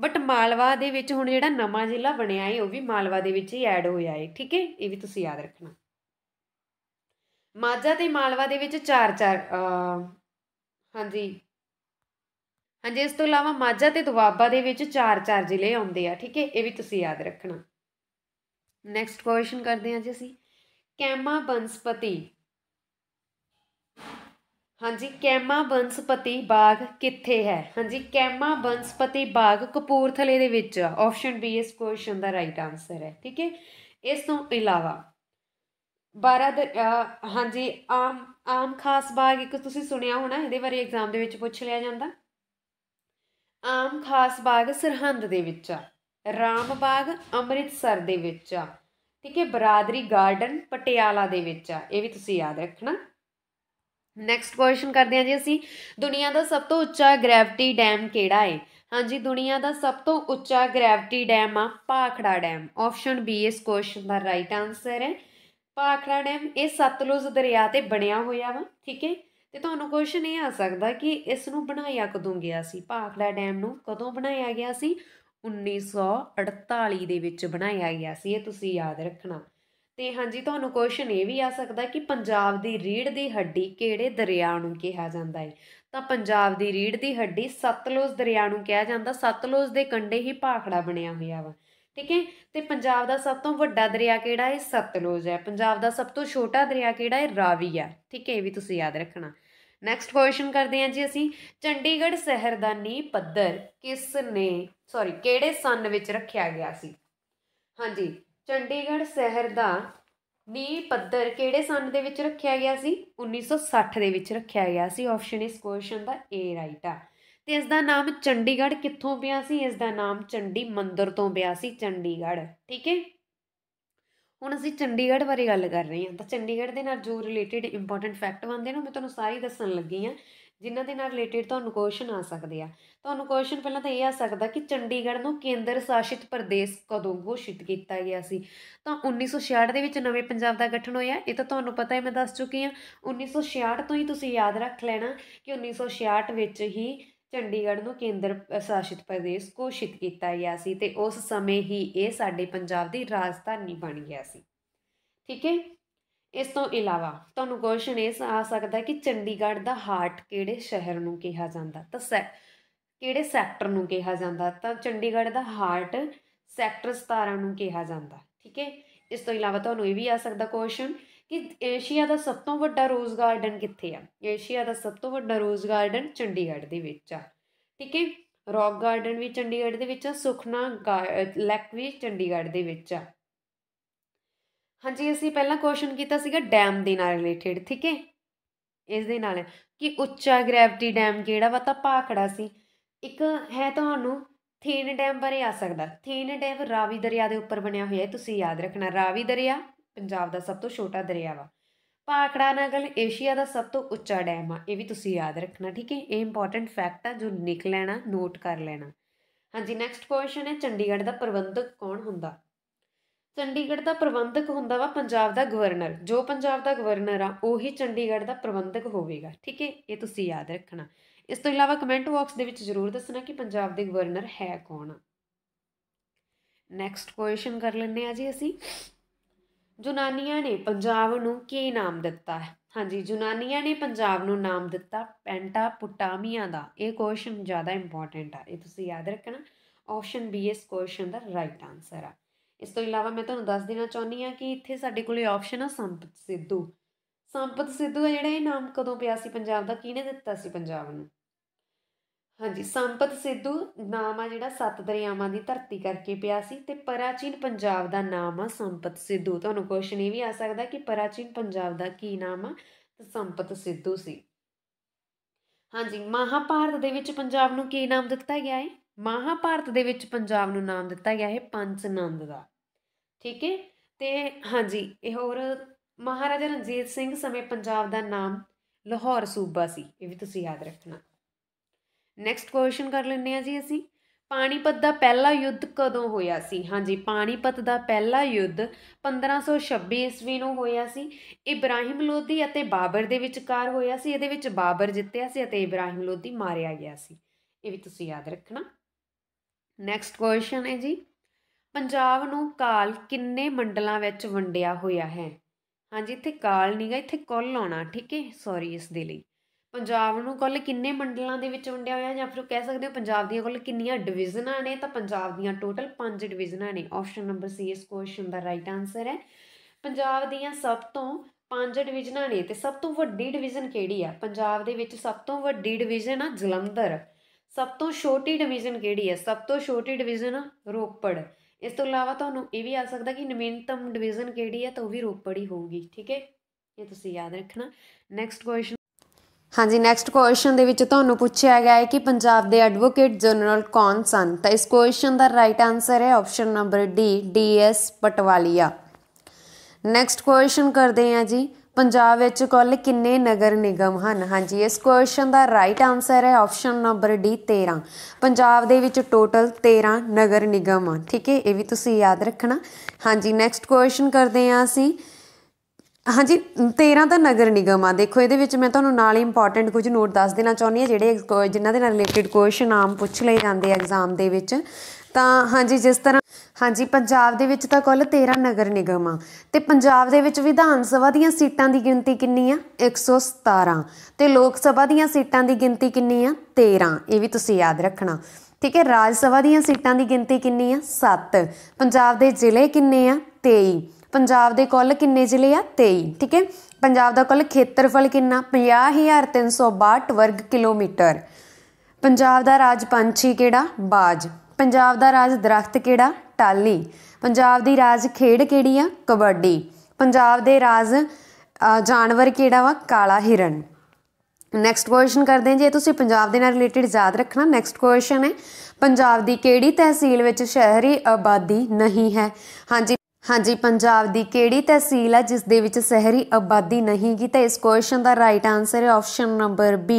ਬਟ ਮਾਲਵਾ ਦੇ ਵਿੱਚ ਹੁਣ ਜਿਹੜਾ ਨਵਾਂ ਜ਼ਿਲ੍ਹਾ ਬਣਿਆ ਹੈ ਉਹ ਵੀ ਮਾਲਵਾ ਦੇ ਵਿੱਚ ਹੀ ਐਡ ਹੋਇਆ ਹੈ ਠੀਕ ਹੈ ਇਹ ਵੀ ਤੁਸੀਂ ਯਾਦ ਰੱਖਣਾ ਮਾਝਾ ਤੇ ਮਾਲਵਾ ਦੇ ਵਿੱਚ ਚਾਰ ਚਾਰ ਹਾਂਜੀ ਹਾਂਜੀ ਇਸ ਤੋਂ ਇਲਾਵਾ ਮਾਝਾ ਤੇ ਦੁਆਬਾ ਦੇ ਵਿੱਚ ਚਾਰ ਚਾਰ ਜ਼ਿਲ੍ਹੇ ਆਉਂਦੇ ਆ ਠੀਕ ਹੈ ਇਹ ਵੀ ਤੁਸੀਂ ਯਾਦ ਰੱਖਣਾ ਨੈਕਸਟ ਕੁਐਸਚਨ ਕਰਦੇ ਹਾਂ ਜੀ ਅਸੀਂ ਕੈਮਾ ਬਨਸਪਤੀ ਹਾਂਜੀ ਕੈਮਾ ਬਨਸਪਤੀ ਬਾਗ ਕਿੱਥੇ ਹੈ ਹਾਂਜੀ ਕੈਮਾ ਬਨਸਪਤੀ ਬਾਗ ਕਪੂਰਥਲੇ ਦੇ ਵਿੱਚ ਆਪਸ਼ਨ ਬੀ ਇਸ ਕੁਐਸਚਨ ਦਾ ਰਾਈਟ ਆਨਸਰ ਹੈ ਠੀਕ ਹੈ ਇਸ ਤੋਂ ਇਲਾਵਾ 12 ਹਾਂਜੀ ਆਮ ਆਮ ਖਾਸ ਬਾਗ ਇੱਕ ਤੁਸੀਂ ਸੁਣਿਆ ਹੋਣਾ ਇਹਦੇ ਬਾਰੇ ਐਗਜ਼ਾਮ ਦੇ ਵਿੱਚ ਪੁੱਛ ਲਿਆ ਜਾਂਦਾ ਆਮ ਖਾਸ ਬਾਗ ਸਰਹੰਦ ਦੇ ਵਿੱਚ ਆ ਰਾਮ ਬਾਗ ਅੰਮ੍ਰਿਤਸਰ ਦੇ ਵਿੱਚ ਆ ਠੀਕ ਹੈ ਬਰਾਦਰੀ ਗਾਰਡਨ ਪਟਿਆਲਾ ਦੇ ਵਿੱਚ ਆ ਇਹ ਵੀ ਤੁਸੀਂ ਯਾਦ ਰੱਖਣਾ ਨੈਕਸਟ ਕੁਐਸਚਨ ਕਰਦੇ ਹਾਂ ਜੀ ਅਸੀਂ ਦੁਨੀਆ ਦਾ ਸਭ ਤੋਂ ਉੱਚਾ ਗ੍ਰੈਵਿਟੀ ਡੈਮ ਕਿਹੜਾ ਹੈ ਹਾਂਜੀ ਦੁਨੀਆ ਦਾ ਸਭ ਤੋਂ ਉੱਚਾ ਗ੍ਰੈਵਿਟੀ ਡੈਮ ਆ ਪਾਖੜਾ ਡੈਮ ਆਪਸ਼ਨ ਬੀ ਇਸ ਕੁਐਸਚਨ ਦਾ ਰਾਈਟ ਆਨਸਰ ਹੈ ਪਾਖੜਾ ਡੈਮ ਇਹ ਸਤਲੁਜ ਦਰਿਆ ਤੇ ਬਣਿਆ ਹੋਇਆ ਵਾ ਠੀਕ ਹੈ ਤੇ ਤੁਹਾਨੂੰ ਕੁਐਸਚਨ ਇਹ ਆ ਸਕਦਾ ਕਿ ਇਸ ਨੂੰ ਬਣਾਇਆ ਕਦੋਂ ਗਿਆ ਸੀ ਪਾਖੜਾ ਡੈਮ ਨੂੰ ਕਦੋਂ ਬਣਾਇਆ ਗਿਆ ਸੀ 1948 ਦੇ ਵਿੱਚ ਬਣਾਇਆ ਗਿਆ ਸੀ ਇਹ ਤੁਸੀਂ ਯਾਦ ਰੱਖਣਾ ਤੇ ਹਾਂਜੀ ਤੁਹਾਨੂੰ ਕੁਐਸਚਨ ਇਹ ਵੀ ਆ ਸਕਦਾ ਕਿ ਪੰਜਾਬ ਦੀ ਰੀੜ ਦੀ ਹੱਡੀ ਕਿਹੜੇ ਦਰਿਆ ਨੂੰ ਕਿਹਾ ਜਾਂਦਾ ਹੈ ਤਾਂ ਪੰਜਾਬ ਦੀ ਰੀੜ ਦੀ ਹੱਡੀ ਸਤਲੁਜ ਦਰਿਆ ਨੂੰ ਕਿਹਾ ਜਾਂਦਾ ਸਤਲੁਜ ਦੇ ਕੰਢੇ ਹੀ ਭਾਖੜਾ ਬਣਿਆ ਹੋਇਆ ਵਾ ਠੀਕ ਹੈ ਤੇ ਪੰਜਾਬ ਦਾ ਸਭ ਤੋਂ ਵੱਡਾ ਦਰਿਆ ਕਿਹੜਾ ਹੈ ਸਤਲੁਜ ਹੈ ਪੰਜਾਬ ਦਾ ਸਭ ਤੋਂ ਛੋਟਾ ਦਰਿਆ ਕਿਹੜਾ ਹੈ ਰਾਵੀ ਹੈ ਠੀਕ ਹੈ ਇਹ ਵੀ ਤੁਸੀਂ ਯਾਦ ਰੱਖਣਾ ਨੈਕਸਟ ਕੁਐਸਚਨ ਕਰਦੇ ਹਾਂ ਜੀ ਅਸੀਂ ਚੰਡੀਗੜ੍ਹ ਸ਼ਹਿਰ ਦਾ ਨੀ ਪੱਧਰ ਕਿਸ ਨੇ ਸੌਰੀ ਕਿਹੜੇ ਸਨ ਵਿੱਚ ਰੱਖਿਆ ਗਿਆ ਸੀ ਹਾਂਜੀ ਚੰਡੀਗੜ੍ਹ ਸ਼ਹਿਰ ਦਾ ਨੀ ਪੱਧਰ ਕਿਹੜੇ ਸਨ ਦੇ ਵਿੱਚ ਰੱਖਿਆ ਗਿਆ ਸੀ 1960 ਦੇ ਵਿੱਚ ਰੱਖਿਆ ਗਿਆ ਸੀ ਆਪਸ਼ਨ ਇਸ ਕੁਐਸਚਨ ਦਾ ਏ ਰਾਈਟ ਆ ਤੇ ਇਸ ਦਾ ਨਾਮ ਚੰਡੀਗੜ੍ਹ ਕਿੱਥੋਂ ਪਿਆ ਸੀ ਇਸ ਦਾ ਨਾਮ ਚੰਡੀ ਮੰਦਰ ਤੋਂ ਪਿਆ ਸੀ ਚੰਡੀਗੜ੍ਹ ਠੀਕ ਹੈ ਹੁਣ ਅਸੀਂ ਚੰਡੀਗੜ੍ਹ ਬਾਰੇ ਗੱਲ ਕਰ ਰਹੇ ਹਾਂ ਤਾਂ ਚੰਡੀਗੜ੍ਹ ਦੇ ਨਾਲ ਜੋ ਰਿਲੇਟਡ ਇੰਪੋਰਟੈਂਟ ਫੈਕਟ ਬੰਦੇ ਨੇ ਮੈਂ ਤੁਹਾਨੂੰ ਸਾਰੀ ਦੱਸਣ ਲੱਗੀ ਹਾਂ ਜਿਨ੍ਹਾਂ ਦੇ ਨਾਲ ਰਿਲੇਟਡ ਤੁਹਾਨੂੰ ਕੁਐਸਚਨ ਆ ਸਕਦੇ ਆ ਤੁਹਾਨੂੰ ਕੁਐਸਚਨ ਪਹਿਲਾਂ ਤਾਂ ਇਹ ਆ ਸਕਦਾ ਕਿ ਚੰਡੀਗੜ੍ਹ ਨੂੰ ਕੇਂਦਰ ਸ਼ਾਸਿਤ ਪ੍ਰਦੇਸ਼ ਕਦੋਂ ਘੋਸ਼ਿਤ ਕੀਤਾ ਗਿਆ ਸੀ ਤਾਂ 1966 ਦੇ ਵਿੱਚ ਨਵੇਂ ਪੰਜਾਬ ਦਾ ਗਠਨ ਹੋਇਆ ਇਹ ਤਾਂ ਤੁਹਾਨੂੰ ਪਤਾ ਹੈ ਮੈਂ ਦੱਸ ਚੁੱਕੀ ਹਾਂ 1966 ਤੋਂ ਹੀ ਤੁਸੀਂ ਯਾਦ ਰੱਖ ਲੈਣਾ ਕਿ 1966 ਵਿੱਚ ਹੀ ਚੰਡੀਗੜ੍ਹ ਨੂੰ ਕੇਂਦਰ ਸ਼ਾਸਿਤ ਪ੍ਰਦੇਸ਼ ਘੋਸ਼ਿਤ ਕੀਤਾ ਗਿਆ ਸੀ ਤੇ ਉਸ ਸਮੇਂ ਹੀ ਇਹ ਸਾਡੇ ਪੰਜਾਬ ਦੀ ਰਾਜਧਾਨੀ ਬਣ ਗਿਆ ਸੀ ਠੀਕ ਹੈ ਇਸ ਤੋਂ ਇਲਾਵਾ ਤੁਹਾਨੂੰ ਕੁਐਸਚਨ ਇਹ ਆ ਸਕਦਾ ਕਿ ਚੰਡੀਗੜ੍ਹ ਦਾ ਹਾਰਟ ਕਿਹੜੇ ਸ਼ਹਿਰ ਨੂੰ ਕਿਹਾ ਜਾਂਦਾ ਤਾਂ ਕਿਹੜੇ ਸੈਕਟਰ ਨੂੰ ਕਿਹਾ ਜਾਂਦਾ ਤਾਂ ਚੰਡੀਗੜ੍ਹ ਦਾ ਹਾਰਟ ਸੈਕਟਰ 17 ਨੂੰ ਕਿਹਾ ਜਾਂਦਾ ਠੀਕ ਹੈ ਇਸ ਤੋਂ ਇਲਾਵਾ ਤੁਹਾਨੂੰ ਇਹ ਵੀ ਆ ਸਕਦਾ ਕੁਐਸਚਨ ਕਿ ਏਸ਼ੀਆ ਦਾ ਸਭ ਤੋਂ ਵੱਡਾ ਰੋਜ਼ ਗਾਰਡਨ ਕਿੱਥੇ ਆ ਏਸ਼ੀਆ ਦਾ ਸਭ ਤੋਂ ਵੱਡਾ ਰੋਜ਼ ਗਾਰਡਨ ਚੰਡੀਗੜ੍ਹ ਦੇ ਵਿੱਚ ਆ ਠੀਕ ਹੈ ਰੌਕ ਗਾਰਡਨ ਵੀ ਚੰਡੀਗੜ੍ਹ ਦੇ ਵਿੱਚ ਆ ਸੁਖਨਾ ਲੈਕ ਵੀ ਚੰਡੀਗੜ੍ਹ ਦੇ ਵਿੱਚ ਆ ਹਾਂਜੀ ਅਸੀਂ ਪਹਿਲਾਂ ਕੁਐਸਚਨ ਕੀਤਾ ਸੀਗਾ ਡੈਮ ਦੇ ਨਾਲ ਰਿਲੇਟਡ ਠੀਕ ਹੈ ਇਸ ਦੇ ਨਾਲ ਕਿ ਉੱਚਾ ਗ੍ਰੈਵਿਟੀ ਡੈਮ ਜਿਹੜਾ ਵਾ ਤਾਂ ਪਾਖੜਾ ਸੀ ਇੱਕ ਹੈ ਤੁਹਾਨੂੰ ਥੀਨ ਡੈਮ ਬਾਰੇ ਆ ਸਕਦਾ ਥੀਨ ਡੈਮ ਰਾਵੀ ਦਰਿਆ ਦੇ ਉੱਪਰ ਬਣਿਆ ਹੋਇਆ ਹੈ ਤੁਸੀਂ ਯਾਦ ਰੱਖਣਾ ਰਾਵੀ ਦਰਿਆ ਪੰਜਾਬ ਦਾ ਸਭ ਤੋਂ ਛੋਟਾ ਦਰਿਆ ਵਾ ਪਾਖੜਾ ਨਗਲ ਏਸ਼ੀਆ ਦਾ ਸਭ ਤੋਂ ਉੱਚਾ ਡੈਮ ਆ ਇਹ ਵੀ ਤੁਸੀਂ ਯਾਦ ਰੱਖਣਾ ਠੀਕ ਹੈ ਇਹ ਇੰਪੋਰਟੈਂਟ ਫੈਕਟ ਆ ਜੋ ਨਿਕ ਲੈਣਾ ਨੋਟ ਕਰ ਲੈਣਾ ਹਾਂਜੀ ਨੈਕਸਟ ਕੁਐਸਚਨ ਹੈ ਚੰਡੀਗੜ੍ਹ ਦਾ ਪ੍ਰਬੰਧਕ ਕੌਣ ਹੁੰਦਾ ਚੰਡੀਗੜ੍ਹ ਦਾ ਪ੍ਰਬੰਧਕ ਹੁੰਦਾ ਵਾ ਪੰਜਾਬ ਦਾ ਗਵਰਨਰ ਜੋ ਪੰਜਾਬ ਦਾ ਗਵਰਨਰ ਆ ਉਹੀ ਚੰਡੀਗੜ੍ਹ ਦਾ ਪ੍ਰਬੰਧਕ ਹੋਵੇਗਾ ਠੀਕ ਹੈ ਇਹ ਤੁਸੀਂ ਯਾਦ ਰੱਖਣਾ ਇਸ ਤੋਂ ਇਲਾਵਾ ਕਮੈਂਟ ਬਾਕਸ ਦੇ ਵਿੱਚ ਜ਼ਰੂਰ ਦੱਸਣਾ ਕਿ ਪੰਜਾਬ ਦੇ ਗਵਰਨਰ ਹੈ ਕੌਣ ਨੈਕਸਟ ਕੁਐਸਚਨ ਕਰ ਲੈਂਦੇ ਆ ਜੀ ਅਸੀਂ ਜੁਨਾਨੀਆਂ ਨੇ ਪੰਜਾਬ ਨੂੰ ਕੀ ਨਾਮ ਦਿੱਤਾ ਹੈ ਹਾਂਜੀ ਜੁਨਾਨੀਆਂ ਨੇ ਪੰਜਾਬ ਨੂੰ ਨਾਮ ਦਿੱਤਾ ਪੈਂਟਾ ਪੁਟਾਮੀਆਂ ਦਾ ਇਹ ਕੁਐਸਚਨ ਜ਼ਿਆਦਾ ਇੰਪੋਰਟੈਂਟ ਆ ਇਹ ਤੁਸੀਂ ਯਾਦ ਰੱਖਣਾ ਆਪਸ਼ਨ ਬੀ ਇਸ ਕੁਐਸਚਨ ਦਾ ਰਾਈਟ ਆਨਸਰ ਆ ਇਸ ਤੋਂ ਇਲਾਵਾ ਮੈਂ ਤੁਹਾਨੂੰ ਦੱਸ ਦੇਣਾ ਚਾਹੁੰਦੀ ਆ ਕਿ ਇੱਥੇ ਸਾਡੇ ਕੋਲੇ ਆਪਸ਼ਨ ਆ ਸੰਪਤ ਸਿੱਧੂ ਸੰਪਤ ਸਿੱਧੂ ਦਾ ਜਿਹੜਾ ਇਹ ਨਾਮ ਕਦੋਂ ਪਿਆ ਸੀ ਪੰਜਾਬ ਦਾ ਕਿਹਨੇ ਦਿੱਤਾ ਸੀ ਪੰਜਾਬ ਨੂੰ ਹਾਂਜੀ ਸੰਪਤ ਸਿੱਧੂ ਨਾਮ ਆ ਜਿਹੜਾ ਸੱਤ ਦਰਿਆਵਾਂ ਦੀ ਧਰਤੀ ਕਰਕੇ ਪਿਆ ਸੀ ਤੇ ਪਰਾਚੀਨ ਪੰਜਾਬ ਦਾ ਨਾਮ ਆ ਸੰਪਤ ਸਿੱਧੂ ਤੁਹਾਨੂੰ ਕੁਐਸਚਨ ਇਹ ਵੀ ਆ ਸਕਦਾ ਕਿ ਪਰਾਚੀਨ ਪੰਜਾਬ ਦਾ ਕੀ ਨਾਮ ਆ ਤੇ ਸੰਪਤ ਸਿੱਧੂ ਸੀ ਹਾਂਜੀ ਮਹਾਭਾਰਤ ਦੇ ਵਿੱਚ ਪੰਜਾਬ ਨੂੰ ਕੀ ਨਾਮ ਦਿੱਤਾ ਗਿਆ ਹੈ ਮਹਾਭਾਰਤ ਦੇ ਵਿੱਚ ਪੰਜਾਬ ਨੂੰ ਨਾਮ ਦਿੱਤਾ ਗਿਆ ਹੈ ਪੰਚ ਨੰਦ ਦਾ ਠੀਕ ਹੈ ਤੇ ਹਾਂਜੀ ਇਹ ਹੋਰ ਮਹਾਰਾਜਾ ਰਣਜੀਤ ਸਿੰਘ ਸਮੇਂ ਪੰਜਾਬ ਦਾ ਨਾਮ ਲਾਹੌਰ ਸੂਬਾ ਸੀ ਇਹ ਵੀ ਤੁਸੀਂ ਯਾਦ ਰੱਖਣਾ ਨੈਕਸਟ ਕੁਐਸਚਨ ਕਰ ਲੈਂਦੇ ਆ ਜੀ ਅਸੀਂ ਪਾਣੀਪਤ ਦਾ ਪਹਿਲਾ ਯੁੱਧ ਕਦੋਂ ਹੋਇਆ ਸੀ ਹਾਂਜੀ ਪਾਣੀਪਤ ਦਾ ਪਹਿਲਾ ਯੁੱਧ 1526 ਈਸਵੀ ਨੂੰ ਹੋਇਆ ਸੀ ਇਬਰਾਹਿਮ ਲੋਧੀ ਅਤੇ ਬਾਬਰ ਦੇ ਵਿਚਕਾਰ ਹੋਇਆ ਸੀ ਇਹਦੇ ਵਿੱਚ ਬਾਬਰ ਜਿੱਤਿਆ ਸੀ ਅਤੇ ਇਬਰਾਹਿਮ ਲੋਧੀ ਮਾਰਿਆ ਗਿਆ ਸੀ ਇਹ ਵੀ ਤੁਸੀਂ ਯਾਦ ਰੱਖਣਾ ਨੈਕਸਟ ਕੁਐਸਚਨ ਹੈ ਜੀ ਪੰਜਾਬ ਨੂੰ ਕਾਲ ਕਿੰਨੇ ਮੰਡਲਾਂ ਵਿੱਚ ਵੰਡਿਆ ਹੋਇਆ ਹੈ ਹਾਂਜੀ ਇੱਥੇ ਕਾਲ ਨਹੀਂਗਾ ਇੱਥੇ ਕੁੱਲ ਆਉਣਾ ਠੀਕ ਹੈ ਸੌਰੀ ਇਸ ਦੇ ਲਈ ਪੰਜਾਬ ਨੂੰ ਕੁੱਲ ਕਿੰਨੇ ਮੰਡਲਾਂ ਦੇ ਵਿੱਚ ਵੰਡਿਆ ਹੋਇਆ ਜਾਂ ਫਿਰ ਕਹਿ ਸਕਦੇ ਹੋ ਪੰਜਾਬ ਦੀਆਂ ਕੁੱਲ ਕਿੰਨੀਆਂ ਡਿਵੀਜ਼ਨਾਂ ਨੇ ਤਾਂ ਪੰਜਾਬ ਦੀਆਂ ਟੋਟਲ 5 ਡਿਵੀਜ਼ਨਾਂ ਨੇ ਆਪਸ਼ਨ ਨੰਬਰ ਸੀ ਇਸ ਕੁਐਸਚਨ ਦਾ ਰਾਈਟ ਆਨਸਰ ਹੈ ਪੰਜਾਬ ਦੀਆਂ ਸਭ ਤੋਂ ਪੰਜ ਡਿਵੀਜ਼ਨਾਂ ਨੇ ਤੇ ਸਭ ਤੋਂ ਵੱਡੀ ਡਿਵੀਜ਼ਨ ਕਿਹੜੀ ਆ ਪੰਜਾਬ ਦੇ ਵਿੱਚ ਸਭ ਤੋਂ ਵੱਡੀ ਡਿਵੀਜ਼ਨ ਆ ਜਲੰਧਰ ਸਭ ਤੋਂ ਛੋਟੀ ਡਿਵੀਜ਼ਨ ਕਿਹੜੀ ਹੈ ਸਭ ਤੋਂ ਛੋਟੀ ਡਿਵੀਜ਼ਨ ਰੋਪੜ ਇਸ ਤੋਂ ਇਲਾਵਾ ਤੁਹਾਨੂੰ ਇਹ ਵੀ ਆ ਸਕਦਾ ਕਿ ਨਵੀਨਤਮ ਡਿਵੀਜ਼ਨ ਕਿਹੜੀ ਹੈ ਤਾਂ ਉਹ ਵੀ ਰੋਪੜ ਹੀ ਹੋਊਗੀ ਠੀਕ ਹੈ ਇਹ ਤੁਸੀਂ ਯਾਦ ਰੱਖਣਾ ਨੈਕਸਟ ਕੁਐਸਚਨ ਹਾਂਜੀ ਨੈਕਸਟ ਕੁਐਸਚਨ ਦੇ ਵਿੱਚ ਤੁਹਾਨੂੰ ਪੁੱਛਿਆ ਗਿਆ ਹੈ ਕਿ ਪੰਜਾਬ ਦੇ ਐਡਵੋਕੇਟ ਜਨਰਲ ਕੌਣ ਸਨ ਤਾਂ ਇਸ ਕੁਐਸਚਨ ਦਾ ਰਾਈਟ ਆਨਸਰ ਹੈ option number D D S Patwalia next question ਕਰਦੇ ਹਾਂ ਜੀ ਪੰਜਾਬ ਵਿੱਚ ਕੁੱਲ ਕਿੰਨੇ ਨਗਰ ਨਿਗਮ ਹਨ ਹਾਂਜੀ ਇਸ ਕੁਐਸਚਨ ਦਾ ਰਾਈਟ ਆਨਸਰ ਹੈ ਆਪਸ਼ਨ ਨੰਬਰ ਡੀ 13 ਪੰਜਾਬ ਦੇ ਵਿੱਚ ਟੋਟਲ 13 ਨਗਰ ਨਿਗਮ ਆ ਠੀਕ ਹੈ ਇਹ ਵੀ ਤੁਸੀਂ ਯਾਦ ਰੱਖਣਾ ਹਾਂਜੀ ਨੈਕਸਟ ਕੁਐਸਚਨ ਕਰਦੇ ਹਾਂ ਅਸੀਂ ਹਾਂਜੀ 13 ਤਾਂ ਨਗਰ ਨਿਗਮ ਆ ਦੇਖੋ ਇਹਦੇ ਵਿੱਚ ਮੈਂ ਤੁਹਾਨੂੰ ਨਾਲ ਹੀ ਇੰਪੋਰਟੈਂਟ ਕੁਝ ਨੋਟ ਦੱਸ ਦੇਣਾ ਚਾਹੁੰਦੀ ਆ ਜਿਹੜੇ ਜਿਨ੍ਹਾਂ ਦੇ ਨਾਲ ਰਿਲੇਟਡ ਕੁਐਸਚਨ ਆਮ ਪੁੱਛ ਲਏ ਜਾਂਦੇ ਆ ਐਗਜ਼ਾਮ ਦੇ ਵਿੱਚ ਤਾਂ ਹਾਂਜੀ ਜਿਸ ਤਰ੍ਹਾਂ ਹਾਂਜੀ ਪੰਜਾਬ ਦੇ ਵਿੱਚ ਤਾਂ ਕੁੱਲ 13 ਨਗਰ ਨਿਗਮ ਆ ਤੇ ਪੰਜਾਬ ਦੇ ਵਿੱਚ ਵਿਧਾਨ ਸਭਾ ਦੀਆਂ ਸੀਟਾਂ ਦੀ ਗਿਣਤੀ ਕਿੰਨੀ ਆ 117 ਤੇ ਲੋਕ ਸਭਾ ਦੀਆਂ ਸੀਟਾਂ ਦੀ ਗਿਣਤੀ ਕਿੰਨੀ ਆ 13 ਇਹ ਵੀ ਤੁਸੀਂ ਯਾਦ ਰੱਖਣਾ ਠੀਕ ਹੈ ਰਾਜ ਸਭਾ ਦੀਆਂ ਸੀਟਾਂ ਦੀ ਗਿਣਤੀ ਕਿੰਨੀ ਆ 7 ਪੰਜਾਬ ਦੇ ਜ਼ਿਲ੍ਹੇ ਕਿੰਨੇ ਆ 23 ਪੰਜਾਬ ਦੇ ਕੁੱਲ ਕਿੰਨੇ ਜ਼ਿਲ੍ਹੇ ਆ 23 ਠੀਕ ਹੈ ਪੰਜਾਬ ਦਾ ਕੁੱਲ ਖੇਤਰਫਲ ਕਿੰਨਾ 50362 ਵਰਗ ਕਿਲੋਮੀਟਰ ਪੰਜਾਬ ਦਾ ਰਾਜ ਪੰਛੀ ਕਿਹੜਾ ਬਾਜ ਪੰਜਾਬ ਦਾ ਰਾਜ ਦਰਖਤ ਕਿਹੜਾ ਟਾਲੀ ਪੰਜਾਬ ਦੀ ਰਾਜ ਖੇਡ ਕਿਹੜੀ ਆ ਕਬੱਡੀ ਪੰਜਾਬ ਦੇ ਰਾਜ ਜਾਨਵਰ ਕਿਹੜਾ ਵਾ ਕਾਲਾ ਹਿਰਨ ਨੈਕਸਟ ਕੁਐਸਚਨ ਕਰਦੇ ਹਾਂ ਜੇ ਤੁਸੀਂ ਪੰਜਾਬ ਦੇ ਨਾਲ ਰਿਲੇਟਡ ਯਾਦ ਰੱਖਣਾ ਨੈਕਸਟ ਕੁਐਸਚਨ ਹੈ ਪੰਜਾਬ ਦੀ ਕਿਹੜੀ ਤਹਿਸੀਲ ਵਿੱਚ ਸ਼ਹਿਰੀ ਆਬਾਦੀ ਨਹੀਂ ਹੈ ਹਾਂਜੀ ਹਾਂਜੀ ਪੰਜਾਬ ਦੀ ਕਿਹੜੀ ਤਹਿਸੀਲ ਹੈ ਜਿਸ ਦੇ ਵਿੱਚ ਸ਼ਹਿਰੀ ਆਬਾਦੀ ਨਹੀਂ ਗੀ ਤਾਂ ਇਸ ਕੁਐਸਚਨ ਦਾ ਰਾਈਟ ਆਨਸਰ ਹੈ option number B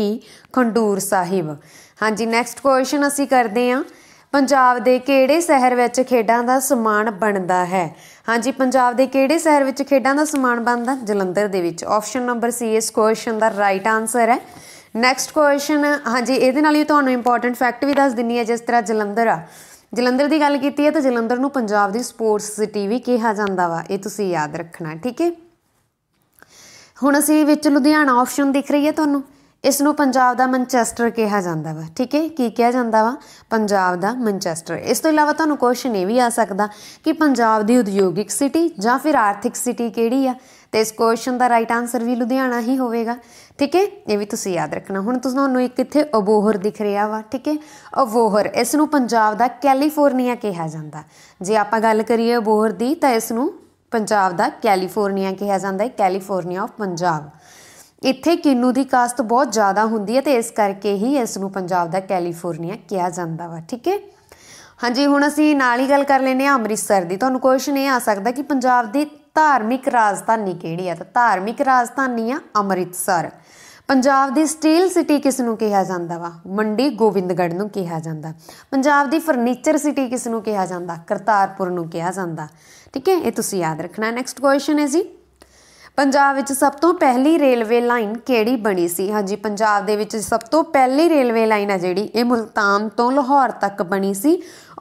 Khadoor Sahib ਹਾਂਜੀ ਨੈਕਸਟ ਕੁਐਸਚਨ ਅਸੀਂ ਕਰਦੇ ਹਾਂ ਪੰਜਾਬ ਦੇ ਕਿਹੜੇ ਸ਼ਹਿਰ ਵਿੱਚ ਖੇਡਾਂ ਦਾ ਸਮਾਨ ਬਣਦਾ ਹੈ ਹਾਂਜੀ ਪੰਜਾਬ ਦੇ ਕਿਹੜੇ ਸ਼ਹਿਰ ਵਿੱਚ ਖੇਡਾਂ ਦਾ ਸਮਾਨ ਬਣਦਾ ਜਲੰਧਰ ਦੇ ਵਿੱਚ ਆਪਸ਼ਨ ਨੰਬਰ ਸੀ ਇਸ ਕੁਐਸਚਨ ਦਾ ਰਾਈਟ ਆਨਸਰ ਹੈ ਨੈਕਸਟ ਕੁਐਸਚਨ ਹਾਂਜੀ ਇਹਦੇ ਨਾਲ ਹੀ ਤੁਹਾਨੂੰ ਇੰਪੋਰਟੈਂਟ ਫੈਕਟ ਵੀ ਦੱਸ ਦਿੰਨੀ ਹੈ ਜਿਸ ਤਰ੍ਹਾਂ ਜਲੰਧਰ ਆ ਜਲੰਧਰ ਦੀ ਗੱਲ ਕੀਤੀ ਹੈ ਤਾਂ ਜਲੰਧਰ ਨੂੰ ਪੰਜਾਬ ਦੀ ਸਪੋਰਟਸ ਸਿਟੀ ਵੀ ਕਿਹਾ ਜਾਂਦਾ ਵਾ ਇਹ ਤੁਸੀਂ ਯਾਦ ਰੱਖਣਾ ਠੀਕ ਹੈ ਹੁਣ ਅਸੀਂ ਵਿੱਚ ਲੁਧਿਆਣਾ ਆਪਸ਼ਨ ਦਿਖ ਰਹੀ ਹੈ ਤੁਹਾਨੂੰ ਇਸ ਨੂੰ ਪੰਜਾਬ ਦਾ ਮੈਂਚੈਸਟਰ ਕਿਹਾ ਜਾਂਦਾ ਵਾ ਠੀਕ ਹੈ ਕੀ ਕਿਹਾ ਜਾਂਦਾ ਵਾ ਪੰਜਾਬ ਦਾ ਮੈਂਚੈਸਟਰ ਇਸ ਤੋਂ ਇਲਾਵਾ ਤੁਹਾਨੂੰ ਕੁਐਸਚਨ ਇਹ ਵੀ ਆ ਸਕਦਾ ਕਿ ਪੰਜਾਬ ਦੀ ਉਦਯੋਗਿਕ ਸਿਟੀ ਜਾਂ ਫਿਰ ਆਰਥਿਕ ਸਿਟੀ ਕਿਹੜੀ ਆ ਤੇ ਇਸ ਕੁਐਸਚਨ ਦਾ ਰਾਈਟ ਆਨਸਰ ਵੀ ਲੁਧਿਆਣਾ ਹੀ ਹੋਵੇਗਾ ਠੀਕ ਹੈ ਇਹ ਵੀ ਤੁਸੀਂ ਯਾਦ ਰੱਖਣਾ ਹੁਣ ਤੁਹਾਨੂੰ ਇੱਕ ਇੱਥੇ ਅਬੋਹਰ ਦਿਖ ਰਿਹਾ ਵਾ ਠੀਕ ਹੈ ਅਬੋਹਰ ਇਸ ਨੂੰ ਪੰਜਾਬ ਦਾ ਕੈਲੀਫੋਰਨੀਆ ਕਿਹਾ ਜਾਂਦਾ ਜੇ ਆਪਾਂ ਗੱਲ ਕਰੀਏ ਅਬੋਹਰ ਦੀ ਤਾਂ ਇਸ ਨੂੰ ਪੰਜਾਬ ਦਾ ਕੈਲੀਫੋਰਨੀਆ ਕਿਹਾ ਜਾਂਦਾ ਹੈ ਕੈਲੀਫੋਰਨੀਆ ਆਫ ਪੰਜਾਬ ਇੱਥੇ ਕਿੰਨੂ ਦੀ ਕਾਸਤ ਬਹੁਤ ਜ਼ਿਆਦਾ ਹੁੰਦੀ ਹੈ ਤੇ ਇਸ ਕਰਕੇ ਹੀ ਇਸ ਨੂੰ ਪੰਜਾਬ ਦਾ ਕੈਲੀਫੋਰਨੀਆ ਕਿਹਾ ਜਾਂਦਾ ਵਾ ਠੀਕ ਹੈ ਹਾਂਜੀ ਹੁਣ ਅਸੀਂ ਨਾਲ ਹੀ ਗੱਲ ਕਰ ਲੈਨੇ ਆ ਅੰਮ੍ਰਿਤਸਰ ਦੀ ਤੁਹਾਨੂੰ ਕੁਐਸਚਨ ਇਹ ਆ ਸਕਦਾ ਕਿ ਪੰਜਾਬ ਦੇ ਧਾਰਮਿਕ ਰਾਜਧਾਨੀ ਕਿਹੜੀ ਹੈ ਤਾਂ ਧਾਰਮਿਕ ਰਾਜਧਾਨੀ ਆ ਅੰਮ੍ਰਿਤਸਰ ਪੰਜਾਬ ਦੀ ਸਟੀਲ ਸਿਟੀ ਕਿਸ ਨੂੰ ਕਿਹਾ ਜਾਂਦਾ ਵਾ ਮੰਡੀ ਗੋਵਿੰਦਗੜ ਨੂੰ ਕਿਹਾ ਜਾਂਦਾ ਪੰਜਾਬ ਦੀ ਫਰਨੀਚਰ ਸਿਟੀ ਕਿਸ ਨੂੰ ਕਿਹਾ ਜਾਂਦਾ ਕਰਤਾਰਪੁਰ ਨੂੰ ਕਿਹਾ ਜਾਂਦਾ ਠੀਕ ਹੈ ਇਹ ਤੁਸੀਂ ਯਾਦ ਰੱਖਣਾ ਨੈਕਸਟ ਕੁਐਸਚਨ ਹੈ ਜੀ ਪੰਜਾਬ ਵਿੱਚ ਸਭ ਤੋਂ ਪਹਿਲੀ ਰੇਲਵੇ ਲਾਈਨ ਕਿਹੜੀ ਬਣੀ ਸੀ ਹਾਂਜੀ ਪੰਜਾਬ ਦੇ ਵਿੱਚ ਸਭ ਤੋਂ ਪਹਿਲੀ ਰੇਲਵੇ ਲਾਈਨ ਆ ਜਿਹੜੀ ਇਹ ਮੁਲਤਾਨ ਤੋਂ ਲਾਹੌਰ ਤੱਕ ਬਣੀ ਸੀ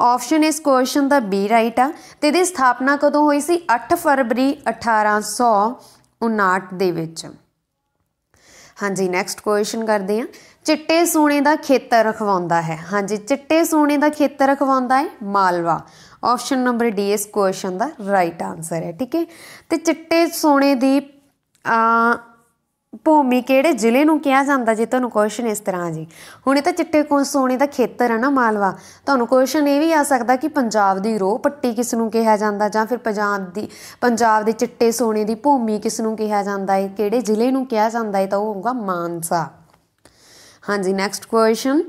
ਆਪਸ਼ਨ ਇਸ ਕੁਐਸਚਨ ਦਾ ਬੀ ਰਾਈਟ ਆ ਤੇ ਇਹਦੀ ਸਥਾਪਨਾ ਕਦੋਂ ਹੋਈ ਸੀ 8 ਫਰਵਰੀ 1859 ਦੇ ਵਿੱਚ ਹਾਂਜੀ ਨੈਕਸਟ ਕੁਐਸਚਨ ਕਰਦੇ ਆ ਚਿੱਟੇ ਸੋਨੇ ਦਾ ਖੇਤਰ ਰਖਵਾਉਂਦਾ ਹੈ ਹਾਂਜੀ ਚਿੱਟੇ ਸੋਨੇ ਦਾ ਖੇਤਰ ਰਖਵਾਉਂਦਾ ਹੈ ਮਾਲਵਾ ਆਪਸ਼ਨ ਨੰਬਰ ਡੀ ਇਸ ਕੁਐਸਚਨ ਦਾ ਰਾਈਟ ਆਨਸਰ ਹੈ ਠੀਕ ਹੈ ਤੇ ਚਿੱਟੇ ਸੋਨੇ ਦੀ ਭੂਮੀ ਕਿਹੜੇ ਜ਼ਿਲ੍ਹੇ ਨੂੰ ਕਿਹਾ ਜਾਂਦਾ ਜੇ ਤੁਹਾਨੂੰ ਕੁਐਸਚਨ ਇਸ ਤਰ੍ਹਾਂ ਜੀ ਹੁਣ ਇਹ ਤਾਂ ਚਿੱਟੇ ਕੋ ਸੋਨੇ ਦਾ ਖੇਤਰ ਹੈ ਨਾ ਮਾਲਵਾ ਤੁਹਾਨੂੰ ਕੁਐਸਚਨ ਇਹ ਵੀ ਆ ਸਕਦਾ ਕਿ ਪੰਜਾਬ ਦੀ ਰੋਹ ਪੱਟੀ ਕਿਸ ਨੂੰ ਕਿਹਾ ਜਾਂਦਾ ਜਾਂ ਫਿਰ ਪੰਜਾਬ ਦੀ ਪੰਜਾਬ ਦੇ ਚਿੱਟੇ ਸੋਨੇ ਦੀ ਭੂਮੀ ਕਿਸ ਨੂੰ ਕਿਹਾ ਜਾਂਦਾ ਹੈ ਕਿਹੜੇ ਜ਼ਿਲ੍ਹੇ ਨੂੰ ਕਿਹਾ ਜਾਂਦਾ ਹੈ ਤਾਂ ਉਹ ਹੋਊਗਾ ਮਾਨਸਾ ਹਾਂਜੀ ਨੈਕਸਟ ਕੁਐਸਚਨ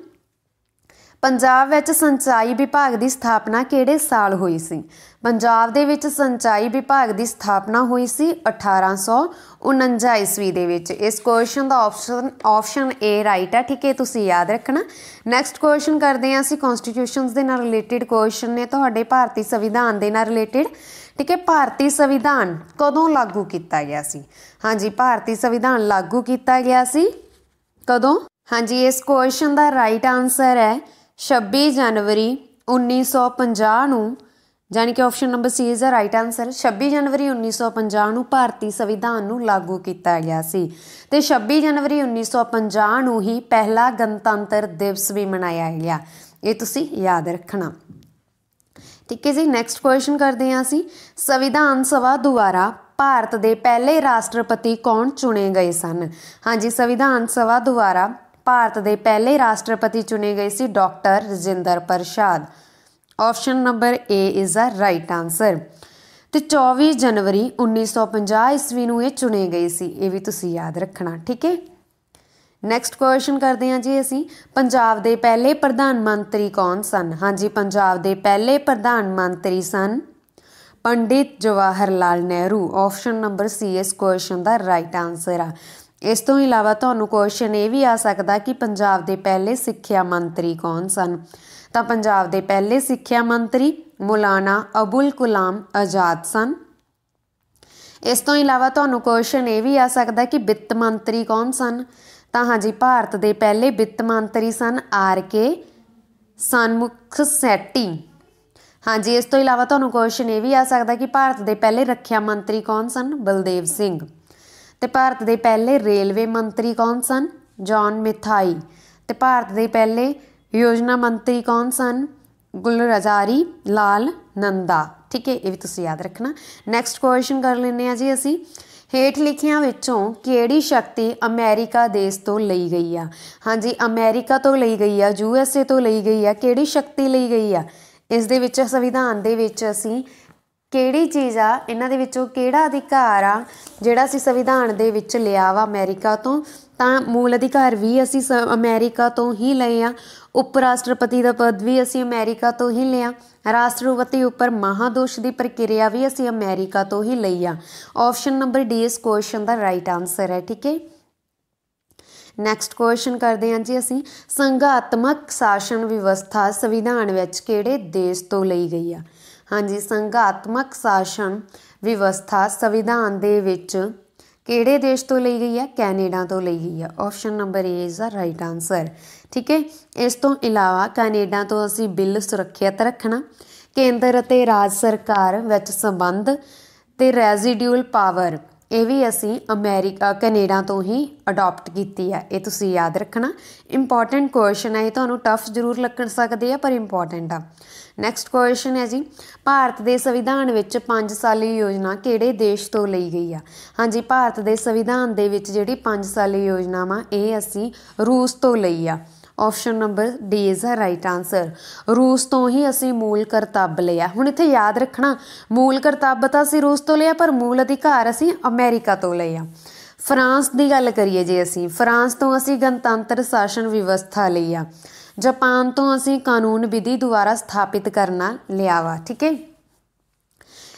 ਪੰਜਾਬ ਵਿੱਚ ਸਿੰਚਾਈ ਵਿਭਾਗ ਦੀ ਸਥਾਪਨਾ ਕਿਹੜੇ ਸਾਲ ਹੋਈ ਸੀ ਪੰਜਾਬ ਦੇ ਵਿੱਚ ਸਿੰਚਾਈ ਵਿਭਾਗ ਦੀ ਸਥਾਪਨਾ ਹੋਈ ਸੀ 1849 ਈਸਵੀ ਦੇ ਵਿੱਚ ਇਸ ਕੁਐਸਚਨ ਦਾ ਆਪਸ਼ਨ ਆਪਸ਼ਨ ਏ ਰਾਈਟ ਹੈ ਠੀਕ ਹੈ ਤੁਸੀਂ ਯਾਦ ਰੱਖਣਾ ਨੈਕਸਟ ਕੁਐਸਚਨ ਕਰਦੇ ਹਾਂ ਅਸੀਂ ਕਨਸਟੀਟਿਊਸ਼ਨਸ ਦੇ ਨਾਲ ਰਿਲੇਟਡ ਕੁਐਸਚਨ ਨੇ ਤੁਹਾਡੇ ਭਾਰਤੀ ਸੰਵਿਧਾਨ ਦੇ ਨਾਲ ਰਿਲੇਟਡ ਠੀਕ ਹੈ ਭਾਰਤੀ ਸੰਵਿਧਾਨ ਕਦੋਂ ਲਾਗੂ ਕੀਤਾ ਗਿਆ ਸੀ ਹਾਂਜੀ ਭਾਰਤੀ ਸੰਵਿਧਾਨ ਲਾਗੂ ਕੀਤਾ ਗਿਆ ਸੀ ਕਦੋਂ ਹਾਂਜੀ ਇਸ ਕੁਐਸਚਨ ਦਾ ਰਾਈਟ ਆਨਸਰ ਹੈ 26 ਜਨਵਰੀ 1950 ਨੂੰ ਜਾਨੀ ਕਿ ਆਪਸ਼ਨ ਨੰਬਰ ਸੀ ਇਜ਼ ਦਾ ਰਾਈਟ ਆਨਸਰ 26 ਜਨਵਰੀ 1950 ਨੂੰ ਭਾਰਤੀ ਸੰਵਿਧਾਨ ਨੂੰ ਲਾਗੂ ਕੀਤਾ ਗਿਆ ਸੀ ਤੇ 26 ਜਨਵਰੀ 1950 ਨੂੰ ਹੀ ਪਹਿਲਾ ਗਣਤੰਤਰ ਦਿਵਸ ਵੀ ਮਨਾਇਆ ਗਿਆ ਇਹ ਤੁਸੀਂ ਯਾਦ ਰੱਖਣਾ ਠੀਕ ਹੈ ਜੀ ਨੈਕਸਟ ਕੁਐਸਚਨ ਕਰਦੇ ਹਾਂ ਅਸੀਂ ਸੰਵਿਧਾਨ ਸਭਾ ਦੁਆਰਾ ਭਾਰਤ ਦੇ ਪਹਿਲੇ ਰਾਸ਼ਟਰਪਤੀ ਕੌਣ ਚੁਣੇ ਗਏ ਸਨ ਹਾਂਜੀ ਸੰਵਿਧਾਨ ਸਭਾ ਦੁਆਰਾ ਭਾਰਤ ਦੇ ਪਹਿਲੇ ਰਾਸ਼ਟਰਪਤੀ ਚੁਣੇ ਗਏ ਸੀ doctor Rajinder Prasad option number A is ਦਾ ਰਾਈਟ ਆਨਸਰ ਤੇ 24 ਜਨਵਰੀ 1950 ਈਸਵੀ ਨੂੰ ਇਹ ਚੁਣੇ ਗਏ ਸੀ ਇਹ ਵੀ ਤੁਸੀਂ ਯਾਦ ਰੱਖਣਾ ਠੀਕ ਹੈ ਨੈਕਸਟ ਕੁਐਸਚਨ ਕਰਦੇ ਹਾਂ ਜੀ ਅਸੀਂ ਪੰਜਾਬ ਦੇ ਪਹਿਲੇ ਪ੍ਰਧਾਨ ਮੰਤਰੀ ਕੌਣ ਸਨ ਹਾਂਜੀ ਪੰਜਾਬ ਦੇ ਪਹਿਲੇ ਪ੍ਰਧਾਨ ਮੰਤਰੀ ਸਨ Pandit Jawahar Lal Nehru option number C ਇਸ ਕੁਐਸਚਨ ਦਾ ਰਾਈਟ ਆਨਸਰ ਆ ਇਸ ਤੋਂ ਇਲਾਵਾ ਤੁਹਾਨੂੰ ਕੁਐਸਚਨ ਇਹ ਵੀ ਆ ਸਕਦਾ ਕਿ ਪੰਜਾਬ ਦੇ ਪਹਿਲੇ ਸਿੱਖਿਆ ਮੰਤਰੀ ਕੌਣ ਸਨ ਤਾਂ ਪੰਜਾਬ ਦੇ ਪਹਿਲੇ ਸਿੱਖਿਆ ਮੰਤਰੀ ਮੌਲਾਨਾ ਅਬੁਲ ਕੁਲਾਮ ਆਜ਼ਾਦ ਸਨ ਇਸ ਤੋਂ ਇਲਾਵਾ ਤੁਹਾਨੂੰ ਕੁਐਸਚਨ ਇਹ ਵੀ ਆ ਸਕਦਾ ਕਿ ਵਿੱਤ ਮੰਤਰੀ ਕੌਣ ਸਨ ਤਾਂ ਹਾਂਜੀ ਭਾਰਤ ਦੇ ਪਹਿਲੇ ਵਿੱਤ ਮੰਤਰੀ ਸਨ ਆਰ ਕੇ ਸਨਮੁਖ ਸੈਟੀ ਹਾਂਜੀ ਇਸ ਤੋਂ ਇਲਾਵਾ ਤੁਹਾਨੂੰ ਕੁਐਸਚਨ ਇਹ ਵੀ ਆ ਸਕਦਾ ਕਿ ਭਾਰਤ ਦੇ ਪਹਿਲੇ ਰੱਖਿਆ ਮੰਤਰੀ ਕੌਣ ਸਨ ਬਲਦੇਵ ਸਿੰਘ ਤੇ ਭਾਰਤ ਦੇ ਪਹਿਲੇ ਰੇਲਵੇ ਮੰਤਰੀ ਕੌਣ ਸਨ ਜੌਨ ਮਿਥਾਈ ਤੇ ਭਾਰਤ ਦੇ ਪਹਿਲੇ ਯੋਜਨਾ ਮੰਤਰੀ ਕੌਣ ਸਨ ਗੁਲ ਰਜ਼ਾਰੀ ਲਾਲ ਨੰਦਾ ਠੀਕ ਹੈ ਇਹ ਵੀ ਤੁਸੀਂ ਯਾਦ ਰੱਖਣਾ ਨੈਕਸਟ ਕੁਐਸਚਨ ਕਰ ਲੈਂਦੇ ਆ ਜੀ ਅਸੀਂ ਹੇਠ ਲਿਖਿਆਂ ਵਿੱਚੋਂ ਕਿਹੜੀ ਸ਼ਕਤੀ ਅਮਰੀਕਾ ਦੇਸ਼ ਤੋਂ ਲਈ ਗਈ ਆ ਹਾਂਜੀ ਅਮਰੀਕਾ ਤੋਂ ਲਈ ਗਈ ਆ ਯੂ ਐਸ ਏ ਤੋਂ ਲਈ ਗਈ ਆ ਕਿਹੜੀ ਸ਼ਕਤੀ ਲਈ ਗਈ ਆ ਇਸ ਦੇ ਵਿੱਚ ਸੰਵਿਧਾਨ ਦੇ ਵਿੱਚ ਅਸੀਂ ਕਿਹੜੀ ਚੀਜ਼ ਆ ਇਹਨਾਂ ਦੇ ਵਿੱਚੋਂ ਕਿਹੜਾ ਅਧਿਕਾਰ ਆ ਜਿਹੜਾ ਅਸੀਂ ਸੰਵਿਧਾਨ ਦੇ ਵਿੱਚ ਲਿਆ ਵਾ ਅਮਰੀਕਾ ਤੋਂ ਤਾਂ ਮੂਲ ਅਧਿਕਾਰ ਵੀ ਅਸੀਂ ਅਮਰੀਕਾ ਤੋਂ ਹੀ ਲਏ ਆ ਉਪ ਰਾਸ਼ਟਰਪਤੀ ਦਾ ਪਦ ਵੀ ਅਸੀਂ ਅਮਰੀਕਾ ਤੋਂ ਹੀ ਲਿਆ ਰਾਸ਼ਟਰਪਤੀ ਉੱਪਰ ਮਹਾਦੋਸ਼ ਦੀ ਪ੍ਰਕਿਰਿਆ ਵੀ ਅਸੀਂ ਅਮਰੀਕਾ ਤੋਂ ਹੀ ਲਈ ਆ ਆਪਸ਼ਨ ਨੰਬਰ ਡੀ ਇਸ ਕੁਐਸਚਨ ਦਾ ਰਾਈਟ ਆਨਸਰ ਹੈ ਠੀਕ ਹੈ ਨੈਕਸਟ ਕੁਐਸਚਨ ਕਰਦੇ ਹਾਂ ਜੀ ਅਸੀਂ ਸੰਘਾਤਮਕ ਸ਼ਾਸਨ ਵਿਵਸਥਾ ਸੰਵਿਧਾਨ ਵਿੱਚ ਕਿਹੜੇ ਦੇਸ਼ ਤੋਂ ਲਈ ਗਈ ਆ ਹਾਂਜੀ ਸੰਘਾਤਮਕ ਸ਼ਾਸਨ ਵਿਵਸਥਾ ਸੰਵਿਧਾਨ ਦੇ ਵਿੱਚ ਕਿਹੜੇ ਦੇਸ਼ ਤੋਂ ਲਈ ਗਈ ਹੈ ਕੈਨੇਡਾ ਤੋਂ ਲਈ ਗਈ ਹੈ ਆਪਸ਼ਨ ਨੰਬਰ ਏ ਇਜ਼ ਦਾ ਰਾਈਟ ਆਨਸਰ ਠੀਕ ਹੈ ਇਸ ਤੋਂ ਇਲਾਵਾ ਕੈਨੇਡਾ ਤੋਂ ਅਸੀਂ ਬਿੱਲ ਸੁਰੱਖਿਅਤ ਰੱਖਣਾ ਕੇਂਦਰ ਅਤੇ ਰਾਜ ਸਰਕਾਰ ਵਿੱਚ ਸੰਬੰਧ ਤੇ ਰੈਜ਼ੀਡਿਊਲ ਪਾਵਰ ਇਹ ਵੀ ਅਸੀਂ ਅਮਰੀਕਾ ਕੈਨੇਡਾ ਤੋਂ ਹੀ ਅਡਾਪਟ ਕੀਤੀ ਹੈ ਇਹ ਤੁਸੀਂ ਯਾਦ ਰੱਖਣਾ ਇੰਪੋਰਟੈਂਟ ਕੁਐਸਚਨ ਹੈ ਇਹ ਤੁਹਾਨੂੰ ਟਫ ਜ਼ਰੂਰ ਲੱਗਣ ਸਕਦੇ ਆ ਪਰ ਇੰਪੋਰਟੈਂਟ ਆ ਨੈਕਸਟ ਕੁਐਸਚਨ ਹੈ ਜੀ ਭਾਰਤ ਦੇ ਸੰਵਿਧਾਨ ਵਿੱਚ 5 ਸਾਲੀ ਯੋਜਨਾ ਕਿਹੜੇ ਦੇਸ਼ ਤੋਂ ਲਈ ਗਈ ਆ ਹਾਂਜੀ ਭਾਰਤ ਦੇ ਸੰਵਿਧਾਨ ਦੇ ਵਿੱਚ ਜਿਹੜੀ 5 ਸਾਲੀ ਯੋਜਨਾ ਵਾ ਇਹ ਅਸੀਂ ਰੂਸ ਤੋਂ ਲਈ ਆ ਆਪਸ਼ਨ ਨੰਬਰ ਡੀ ਇਜ਼ ਆ ਰਾਈਟ ਆਨਸਰ ਰੂਸ ਤੋਂ ਹੀ ਅਸੀਂ ਮੂਲ ਕਰਤੱਵ ਲਿਆ ਹੁਣ ਇੱਥੇ ਯਾਦ ਰੱਖਣਾ ਮੂਲ ਕਰਤੱਵ ਤਾਂ ਅਸੀਂ ਰੂਸ ਤੋਂ ਲਿਆ ਪਰ ਮੂਲ ਅਧਿਕਾਰ ਅਸੀਂ ਅਮਰੀਕਾ ਤੋਂ ਆ ਫਰਾਂਸ ਦੀ ਗੱਲ ਕਰੀਏ ਜੇ ਅਸੀਂ ਫਰਾਂਸ ਤੋਂ ਅਸੀਂ ਗਣਤੰਤਰ ਸ਼ਾਸਨ ਵਿਵਸਥਾ ਲਈ ਆ ਜਾਪਾਨ ਤੋਂ ਅਸੀਂ ਕਾਨੂੰਨ ਵਿਧੀ ਦੁਆਰਾ ਸਥਾਪਿਤ ਕਰਨਾ ਲਿਆ ਵਾ ਠੀਕ ਹੈ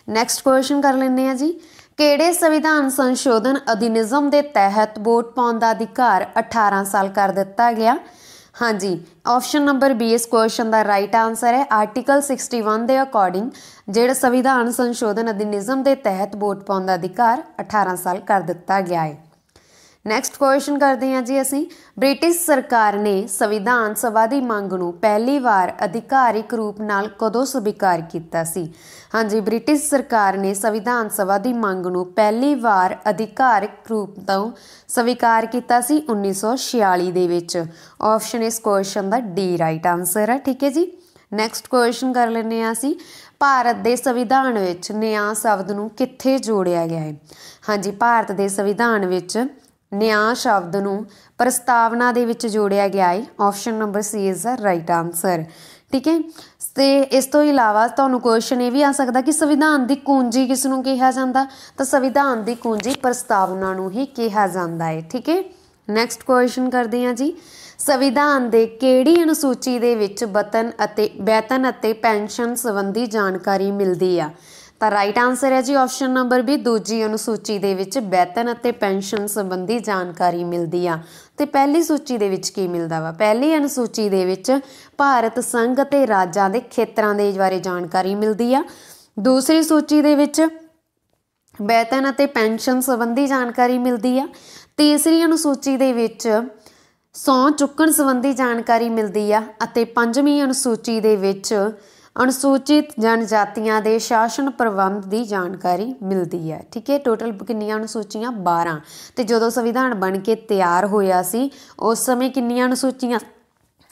ਨੈਕਸਟ ਕੁਐਸਚਨ ਕਰ ਲੈਂਦੇ ਆ ਜੀ ਕਿਹੜੇ ਸੰਵਿਧਾਨ ਸੰਸ਼ੋਧਨ ਅਧਿਨਿਯਮ ਦੇ ਤਹਿਤ ਵੋਟ ਪਾਉਣ ਦਾ ਅਧਿਕਾਰ 18 ਸਾਲ ਕਰ ਦਿੱਤਾ ਗਿਆ ਹਾਂਜੀ ਆਪਸ਼ਨ ਨੰਬਰ ਬੀ ਇਸ ਕੁਐਸਚਨ ਦਾ ਰਾਈਟ ਆਨਸਰ ਹੈ ਆਰਟੀਕਲ 61 ਦੇ ਅਕੋਰਡਿੰਗ ਜਿਹੜਾ ਸੰਵਿਧਾਨ ਸੰਸ਼ੋਧਨ ਅਧਿਨਿਯਮ ਦੇ ਤਹਿਤ ਵੋਟ ਪਾਉਣ ਦਾ ਅਧਿਕਾਰ 18 ਸਾਲ ਕਰ ਦਿੱਤਾ ਗਿਆ ਹੈ ਨੈਕਸਟ ਕੁਐਸਚਨ ਕਰਦੇ ਹਾਂ ਜੀ ਅਸੀਂ ਬ੍ਰਿਟਿਸ਼ ਸਰਕਾਰ ਨੇ ਸੰਵਿਧਾਨ ਸਭਾ ਦੀ ਮੰਗ ਨੂੰ ਪਹਿਲੀ ਵਾਰ ਅਧਿਕਾਰਿਕ ਰੂਪ ਨਾਲ ਕਦੋਂ ਸਵੀਕਾਰ ਕੀਤਾ ਸੀ ਹਾਂਜੀ ਬ੍ਰਿਟਿਸ਼ ਸਰਕਾਰ ਨੇ ਸੰਵਿਧਾਨ ਸਭਾ ਦੀ ਮੰਗ ਨੂੰ ਪਹਿਲੀ ਵਾਰ ਅਧਿਕਾਰਿਕ ਰੂਪ ਤੋਂ ਸਵੀਕਾਰ ਕੀਤਾ ਸੀ 1946 ਦੇ ਵਿੱਚ ਆਪਸ਼ਨ ਇਸ ਕੁਐਸਚਨ ਦਾ ਡੀ ਰਾਈਟ ਆਨਸਰ ਹੈ ਠੀਕ ਹੈ ਜੀ ਨੈਕਸਟ ਕੁਐਸਚਨ ਕਰ ਲੈਨੇ ਆ ਅਸੀਂ ਭਾਰਤ ਦੇ ਸੰਵਿਧਾਨ ਵਿੱਚ ਨਿਆਂ ਸ਼ਬਦ ਨੂੰ ਕਿੱਥੇ ਜੋੜਿਆ ਗਿਆ ਹੈ ਹਾਂਜੀ ਭਾਰਤ ਦੇ ਸੰਵਿਧਾਨ ਵਿੱਚ ਨਿਆਂ ਸ਼ਬਦ ਨੂੰ ਪ੍ਰਸਤਾਵਨਾ ਦੇ ਵਿੱਚ ਜੋੜਿਆ ਗਿਆ ਹੈ ਆਪਸ਼ਨ ਨੰਬਰ ਸੀ ਇਜ਼ ਦਾ ਰਾਈਟ ਆਨਸਰ ਠੀਕ ਹੈ ਤੇ ਇਸ ਤੋਂ ਇਲਾਵਾ ਤੁਹਾਨੂੰ ਕੁਐਸਚਨ ਇਹ ਵੀ ਆ ਸਕਦਾ ਕਿ ਸੰਵਿਧਾਨ ਦੀ ਕੁੰਜੀ ਕਿਸ ਨੂੰ ਕਿਹਾ ਜਾਂਦਾ ਤਾਂ ਸੰਵਿਧਾਨ ਦੀ ਕੁੰਜੀ ਪ੍ਰਸਤਾਵਨਾ ਨੂੰ ਹੀ ਕਿਹਾ ਜਾਂਦਾ ਹੈ ਠੀਕ ਹੈ ਨੈਕਸਟ ਕੁਐਸਚਨ ਕਰਦੇ ਹਾਂ ਜੀ ਸੰਵਿਧਾਨ ਦੇ ਕਿਹੜੀ ਅਨੁਸੂਚੀ ਦੇ ਵਿੱਚ ਵਤਨ ਅਤੇ ਬੇਤਨ ਅਤੇ ਪੈਨਸ਼ਨ ਸੰਬੰਧੀ ਜਾਣਕਾਰੀ ਮਿਲਦੀ ਆ ਤਾਂ ਰਾਈਟ ਆਨਸਰ ਹੈ ਜੀ ਆਪਸ਼ਨ ਨੰਬਰ B ਦੂਜੀ ਅਨੁਸੂਚੀ ਦੇ ਵਿੱਚ ਵੇਤਨ ਅਤੇ ਪੈਨਸ਼ਨ ਸੰਬੰਧੀ ਜਾਣਕਾਰੀ ਮਿਲਦੀ ਆ ਤੇ ਪਹਿਲੀ ਸੂਚੀ ਦੇ ਵਿੱਚ ਕੀ ਮਿਲਦਾ ਵਾ ਪਹਿਲੀ ਅਨੁਸੂਚੀ ਦੇ ਵਿੱਚ ਭਾਰਤ ਸੰਘ ਅਤੇ ਰਾਜਾਂ ਦੇ ਖੇਤਰਾਂ ਦੇ ਬਾਰੇ ਜਾਣਕਾਰੀ ਮਿਲਦੀ ਆ ਦੂਸਰੀ ਸੂਚੀ ਦੇ ਵਿੱਚ ਵੇਤਨ ਅਤੇ ਪੈਨਸ਼ਨ ਸੰਬੰਧੀ ਜਾਣਕਾਰੀ ਮਿਲਦੀ ਆ ਤੀਸਰੀ ਅਨੁਸੂਚੀ ਦੇ ਵਿੱਚ ਸੌ ਚੁੱਕਣ ਸੰਬੰਧੀ ਜਾਣਕਾਰੀ ਮਿਲਦੀ ਆ ਅਤੇ ਪੰਜਵੀਂ ਅਨੁਸੂਚੀ ਦੇ ਵਿੱਚ ਅਨੁਸੂਚਿਤ ਜਨਜਾਤੀਆਂ ਦੇ ਸ਼ਾਸਨ ਪ੍ਰਬੰਧ ਦੀ ਜਾਣਕਾਰੀ ਮਿਲਦੀ ਹੈ ਠੀਕ ਹੈ ਟੋਟਲ ਕਿੰਨੀਆਂ ਅਨੁਸੂਚੀਆਂ 12 ਤੇ ਜਦੋਂ ਸੰਵਿਧਾਨ ਬਣ ਕੇ ਤਿਆਰ ਹੋਇਆ ਸੀ ਉਸ ਸਮੇਂ ਕਿੰਨੀਆਂ ਅਨੁਸੂਚੀਆਂ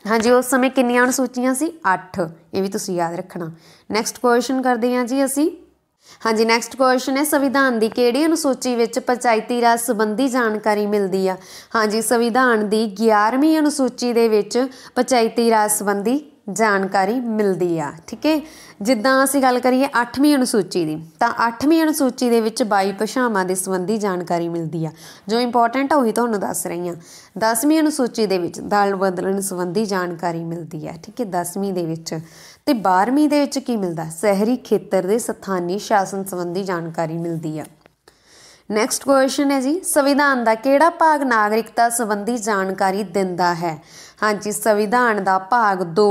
ਹਾਂਜੀ ਉਸ ਸਮੇਂ ਕਿੰਨੀਆਂ ਅਨੁਸੂਚੀਆਂ ਸੀ 8 ਇਹ ਵੀ ਤੁਸੀਂ ਯਾਦ ਰੱਖਣਾ ਨੈਕਸਟ ਕੁਐਸਚਨ ਕਰਦੇ ਹਾਂ ਜੀ ਅਸੀਂ ਹਾਂਜੀ ਨੈਕਸਟ ਕੁਐਸਚਨ ਹੈ ਸੰਵਿਧਾਨ ਦੀ ਕਿਹੜੀ ਅਨੁਸੂਚੀ ਵਿੱਚ ਪੰਚਾਇਤੀ ਰਾਜ ਸੰਬੰਧੀ ਜਾਣਕਾਰੀ ਮਿਲਦੀ ਆ ਹਾਂਜੀ ਸੰਵਿਧਾਨ ਦੀ 11ਵੀਂ ਅਨੁਸੂਚੀ ਦੇ ਵਿੱਚ ਪੰਚਾਇਤੀ ਰਾਜ ਸੰਬੰਧੀ ਜਾਣਕਾਰੀ ਮਿਲਦੀ ਆ ਠੀਕ ਹੈ ਜਿੱਦਾਂ ਅਸੀਂ ਗੱਲ ਕਰੀਏ 8ਵੀਂ ਅਨੁਸੂਚੀ ਦੀ ਤਾਂ 8ਵੀਂ ਅਨੁਸੂਚੀ ਦੇ ਵਿੱਚ 22 ਭਾਸ਼ਾਵਾਂ ਦੇ ਸੰਬੰਧੀ ਜਾਣਕਾਰੀ ਮਿਲਦੀ ਆ ਜੋ ਇੰਪੋਰਟੈਂਟ ਆ ਉਹੀ ਤੁਹਾਨੂੰ ਦੱਸ ਰਹੀ ਆ 10ਵੀਂ ਅਨੁਸੂਚੀ ਦੇ ਵਿੱਚ ਦਲ ਬਦਲਣ ਸੰਬੰਧੀ ਜਾਣਕਾਰੀ ਮਿਲਦੀ ਆ ਠੀਕ ਹੈ 10ਵੀਂ ਦੇ ਵਿੱਚ ਤੇ 12ਵੀਂ ਦੇ ਵਿੱਚ ਕੀ ਮਿਲਦਾ ਸ਼ਹਿਰੀ ਖੇਤਰ ਦੇ ਸਥਾਨੀ ਸ਼ਾਸਨ ਸੰਬੰਧੀ ਜਾਣਕਾਰੀ ਮਿਲਦੀ ਆ ਨੈਕਸਟ ਕੁਐਸਚਨ ਹੈ ਜੀ ਸੰਵਿਧਾਨ ਦਾ ਕਿਹੜਾ ਭਾਗ ਨਾਗਰਿਕਤਾ ਸੰਬੰਧੀ ਜਾਣਕਾਰੀ ਦਿੰਦਾ ਹੈ ਹਾਂਜੀ ਸੰਵਿਧਾਨ ਦਾ ਭਾਗ 2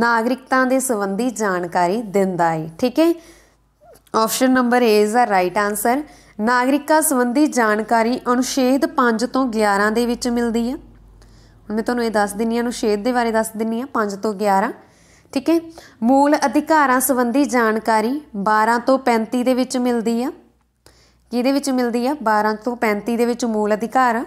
ਨਾਗਰਿਕਤਾ ਦੇ ਸੰਬੰਧੀ ਜਾਣਕਾਰੀ ਦਿੰਦਾ ਹੈ ਠੀਕ ਹੈ ਆਪਸ਼ਨ ਨੰਬਰ A ਇਜ਼ ਦਾ ਰਾਈਟ ਆਨਸਰ ਨਾਗਰਿਕਤਾ ਸੰਬੰਧੀ ਜਾਣਕਾਰੀ ਅਨੁਸ਼ੇਦ 5 ਤੋਂ 11 ਦੇ ਵਿੱਚ ਮਿਲਦੀ ਹੈ ਹੁਣ ਮੈਂ ਤੁਹਾਨੂੰ ਇਹ ਦੱਸ ਦਿੰਨੀ ਆ ਅਨੁਸ਼ੇਦ ਦੇ ਬਾਰੇ ਦੱਸ ਦਿੰਨੀ ਆ 5 ਤੋਂ 11 ਠੀਕ ਹੈ ਮੂਲ ਅਧਿਕਾਰਾਂ ਸੰਬੰਧੀ ਜਾਣਕਾਰੀ 12 ਤੋਂ 35 ਦੇ ਵਿੱਚ ਮਿਲਦੀ ਆ ਕਿਹਦੇ ਵਿੱਚ ਮਿਲਦੀ ਆ 12 ਤੋਂ 35 ਦੇ ਵਿੱਚ ਮੂਲ ਅਧਿਕਾਰ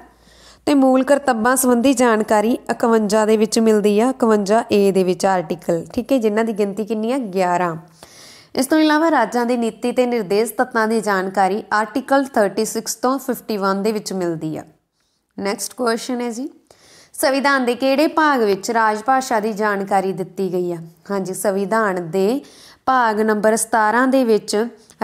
ਤੇ ਮੂਲ ਕਰਤੱਬਾਂ ਸੰਬੰਧੀ ਜਾਣਕਾਰੀ 51 ਦੇ ਵਿੱਚ ਮਿਲਦੀ ਆ 51 ਏ ਦੇ ਵਿੱਚ ਆਰਟੀਕਲ ਠੀਕ ਹੈ ਜਿਨ੍ਹਾਂ ਦੀ ਗਿਣਤੀ ਕਿੰਨੀ ਆ 11 ਇਸ ਤੋਂ ਇਲਾਵਾ ਰਾਜਾਂ ਦੀ ਨੀਤੀ ਤੇ ਨਿਰਦੇਸ਼ ਤੱਤਾਂ ਦੀ ਜਾਣਕਾਰੀ ਆਰਟੀਕਲ 36 ਤੋਂ 51 ਦੇ ਵਿੱਚ ਮਿਲਦੀ ਆ ਨੈਕਸਟ ਕੁਐਸਚਨ ਹੈ ਜੀ ਸੰਵਿਧਾਨ ਦੇ ਕਿਹੜੇ ਭਾਗ ਵਿੱਚ ਰਾਜ ਭਾਸ਼ਾ ਦੀ ਜਾਣਕਾਰੀ ਦਿੱਤੀ ਗਈ ਆ ਹਾਂਜੀ ਸੰਵਿਧਾਨ ਦੇ ਭਾਗ ਨੰਬਰ 17 ਦੇ ਵਿੱਚ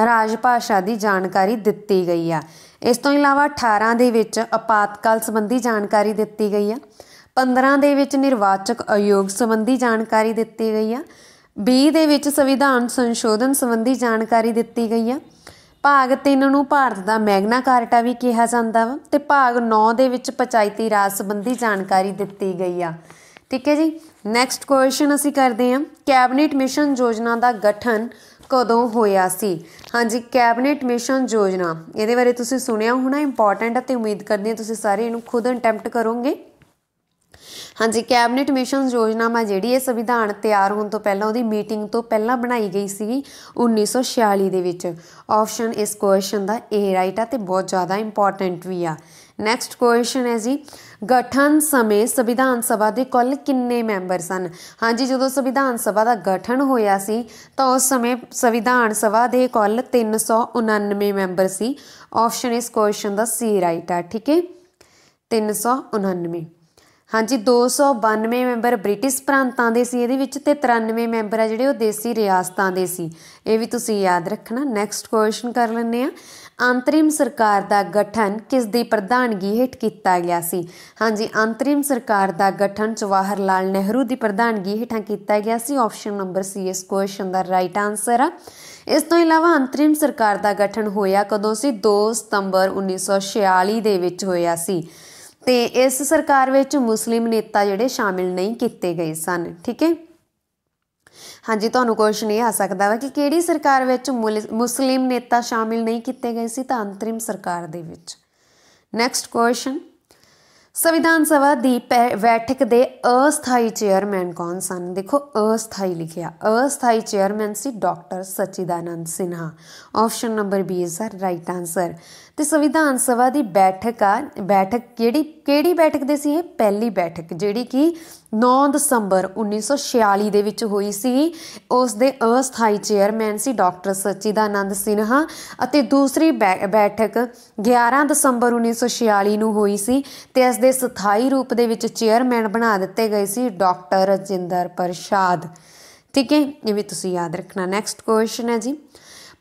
ਰਾਜ ਭਾਸ਼ਾ ਦੀ ਜਾਣਕਾਰੀ ਦਿੱਤੀ ਗਈ ਆ ਇਸ ਤੋਂ ਇਲਾਵਾ 18 ਦੇ ਵਿੱਚ ਆਪਾਤਕਾਲ ਸੰਬੰਧੀ ਜਾਣਕਾਰੀ ਦਿੱਤੀ ਗਈ ਆ 15 ਦੇ ਵਿੱਚ ਨਿਰਵਾਚਕ ਆਯੋਗ ਸੰਬੰਧੀ ਜਾਣਕਾਰੀ ਦਿੱਤੀ ਗਈ ਆ 20 ਦੇ ਵਿੱਚ ਸੰਵਿਧਾਨ ਸੰਸ਼ੋਧਨ ਸੰਬੰਧੀ ਜਾਣਕਾਰੀ ਦਿੱਤੀ ਗਈ ਆ ਭਾਗ 3 ਨੂੰ ਭਾਰਤ ਦਾ ਮੈਗਨਾ ਕਾਰਟਾ ਵੀ ਕਿਹਾ ਜਾਂਦਾ ਵਾ ਤੇ ਭਾਗ 9 ਦੇ ਵਿੱਚ ਪੰਚਾਇਤੀ ਰਾਜ ਸੰਬੰਧੀ ਜਾਣਕਾਰੀ ਦਿੱਤੀ ਗਈ ਆ ਠੀਕ ਹੈ ਜੀ ਨੈਕਸਟ ਕੁਐਸਚਨ ਅਸੀਂ ਕਰਦੇ ਹਾਂ ਕੈਬਨਿਟ ਮਿਸ਼ਨ ਯੋਜਨਾ ਦਾ ਗਠਨ ਕਦੋਂ ਹੋਇਆ ਸੀ ਹਾਂਜੀ ਕੈਬਨਿਟ ਮਿਸ਼ਨ ਯੋਜਨਾ ਇਹਦੇ ਬਾਰੇ ਤੁਸੀਂ ਸੁਣਿਆ ਹੋਣਾ ਇੰਪੋਰਟੈਂਟ ਹੈ ਤੇ ਉਮੀਦ ਕਰਦੇ ਹਾਂ ਤੁਸੀਂ ਸਾਰੇ ਇਹਨੂੰ ਖੁਦ ਅਟੈਂਪਟ ਕਰੋਗੇ ਹਾਂਜੀ ਕੈਬਨਿਟ ਮਿਸ਼ਨ ਯੋਜਨਾ ਮਾ ਜਿਹੜੀ ਇਹ ਸੰਵਿਧਾਨ ਤਿਆਰ ਹੋਣ ਤੋਂ ਪਹਿਲਾਂ ਉਹਦੀ ਮੀਟਿੰਗ ਤੋਂ ਪਹਿਲਾਂ ਬਣਾਈ ਗਈ ਸੀ 1946 ਦੇ ਵਿੱਚ ਆਪਸ਼ਨ ਇਸ ਕੁਐਸਚਨ ਦਾ ਏ ਰਾਈਟ ਆ ਤੇ ਬਹੁਤ ਜ਼ਿਆਦਾ ਇੰਪੋਰਟੈਂਟ ਵੀ ਆ ਨੈਕਸਟ ਕੁਐਸਚਨ ਹੈ ਜੀ ਗਠਨ ਸਮੇਂ ਸੰਵਿਧਾਨ ਸਭਾ ਦੇ ਕੁੱਲ ਕਿੰਨੇ ਮੈਂਬਰ ਸਨ ਹਾਂਜੀ ਜਦੋਂ ਸੰਵਿਧਾਨ ਸਭਾ ਦਾ ਗਠਨ ਹੋਇਆ ਸੀ ਤਾਂ ਉਸ ਸਮੇਂ ਸੰਵਿਧਾਨ ਸਭਾ ਦੇ ਕੁੱਲ 399 ਮੈਂਬਰ ਸੀ ਆਪਸ਼ਨ ਇਸ ਕੁਐਸਚਨ ਦਾ ਸੀ ਰਾਈਟ ਆ ਠੀਕ ਹੈ 399 ਹਾਂਜੀ 292 ਮੈਂਬਰ ਬ੍ਰਿਟਿਸ਼ ਪ੍ਰਾਂਤਾਂ ਦੇ ਸੀ ਇਹਦੇ ਵਿੱਚ ਤੇ 93 ਮੈਂਬਰ ਆ ਜਿਹੜੇ ਉਹ ਦੇਸੀ ਰਿਆਸਤਾਂ ਦੇ ਸੀ ਇਹ ਵੀ ਤੁਸੀਂ ਯਾਦ ਰੱਖਣਾ ਨੈਕਸਟ ਕੁਐਸਚਨ ਕਰ ਲੈਂਦੇ ਆ ਅੰਤਰਿਮ ਸਰਕਾਰ ਦਾ ਗਠਨ ਕਿਸ ਦੀ ਪ੍ਰਧਾਨਗੀ ਹੇਠ ਕੀਤਾ ਗਿਆ ਸੀ ਹਾਂਜੀ ਅੰਤਰਿਮ ਸਰਕਾਰ ਦਾ ਗਠਨ ਜਵਾਹਰ ਲਾਲ ਨਹਿਰੂ ਦੀ ਪ੍ਰਧਾਨਗੀ ਹੇਠਾਂ ਕੀਤਾ ਗਿਆ ਸੀ ਆਪਸ਼ਨ ਨੰਬਰ ਸੀ ਇਸ ਕੁਐਸਚਨ ਦਾ ਰਾਈਟ ਆਨਸਰ ਆ ਇਸ ਤੋਂ ਇਲਾਵਾ ਅੰਤਰਿਮ ਸਰਕਾਰ ਦਾ ਗਠਨ ਹੋਇਆ ਕਦੋਂ ਸੀ 2 ਸਤੰਬਰ 1946 ਦੇ ਵਿੱਚ ਹੋਇਆ ਸੀ ਤੇ ਇਸ ਸਰਕਾਰ ਵਿੱਚ ਮੁਸਲਿਮ ਨੇਤਾ ਜਿਹੜੇ ਸ਼ਾਮਿਲ ਨਹੀਂ ਕੀਤੇ ਗਏ ਸਨ ਠੀਕ ਹੈ ਹਾਂਜੀ ਤੁਹਾਨੂੰ ਕੁਐਸਚਨ ਇਹ ਆ ਸਕਦਾ ਵਾ ਕਿ ਕਿਹੜੀ ਸਰਕਾਰ ਵਿੱਚ ਮੁਸਲਿਮ ਨੇਤਾ ਸ਼ਾਮਿਲ ਨਹੀਂ ਕੀਤੇ ਗਏ ਸੀ ਤਾਂ ਅੰਤਰਿਮ ਸਰਕਾਰ ਦੇ ਵਿੱਚ ਨੈਕਸਟ ਕੁਐਸਚਨ ਸੰਵਿਧਾਨ ਸਭਾ ਦੀ ਬੈਠਕ ਦੇ ਅਸਥਾਈ ਚੇਅਰਮੈਨ ਕੌਣ ਸਨ ਦੇਖੋ ਅਸਥਾਈ ਲਿਖਿਆ ਅਸਥਾਈ ਚੇਅਰਮੈਨ ਸੀ doctor Sachidanand Sinha option number B is ਦਾ ਰਾਈਟ ਆਨਸਰ ਤੇ ਸੰਵਿਧਾਨ ਸਭਾ ਦੀ ਬੈਠਕ ਆ ਬੈਠਕ ਕਿਹੜੀ ਕਿਹੜੀ ਬੈਠਕ ਦੇ ਸੀ ਇਹ ਪਹਿਲੀ ਬੈਠਕ ਜਿਹੜੀ ਕਿ 9 ਦਸੰਬਰ 1946 ਦੇ ਵਿੱਚ ਹੋਈ ਸੀ ਉਸ ਦੇ ਅਸਥਾਈ ਚੇਅਰਮੈਨ ਸੀ ਡਾਕਟਰ ਸਚੀਦਾਨੰਦ ਸਿਨਹਾ ਅਤੇ ਦੂਸਰੀ ਬੈਠਕ 11 ਦਸੰਬਰ 1946 ਨੂੰ ਹੋਈ ਸੀ ਤੇ ਇਸ ਦੇ ਸਥਾਈ ਰੂਪ ਦੇ ਵਿੱਚ ਚੇਅਰਮੈਨ ਬਣਾ ਦਿੱਤੇ ਗਏ ਸੀ ਡਾਕਟਰ ਰਜਿੰਦਰ ਪ੍ਰਸ਼ਾਦ ਠੀਕ ਹੈ ਇਹ ਵੀ ਤੁਸੀਂ ਯਾਦ ਰੱਖਣਾ ਨੈਕਸਟ ਕੁਐਸਚਨ ਹੈ ਜੀ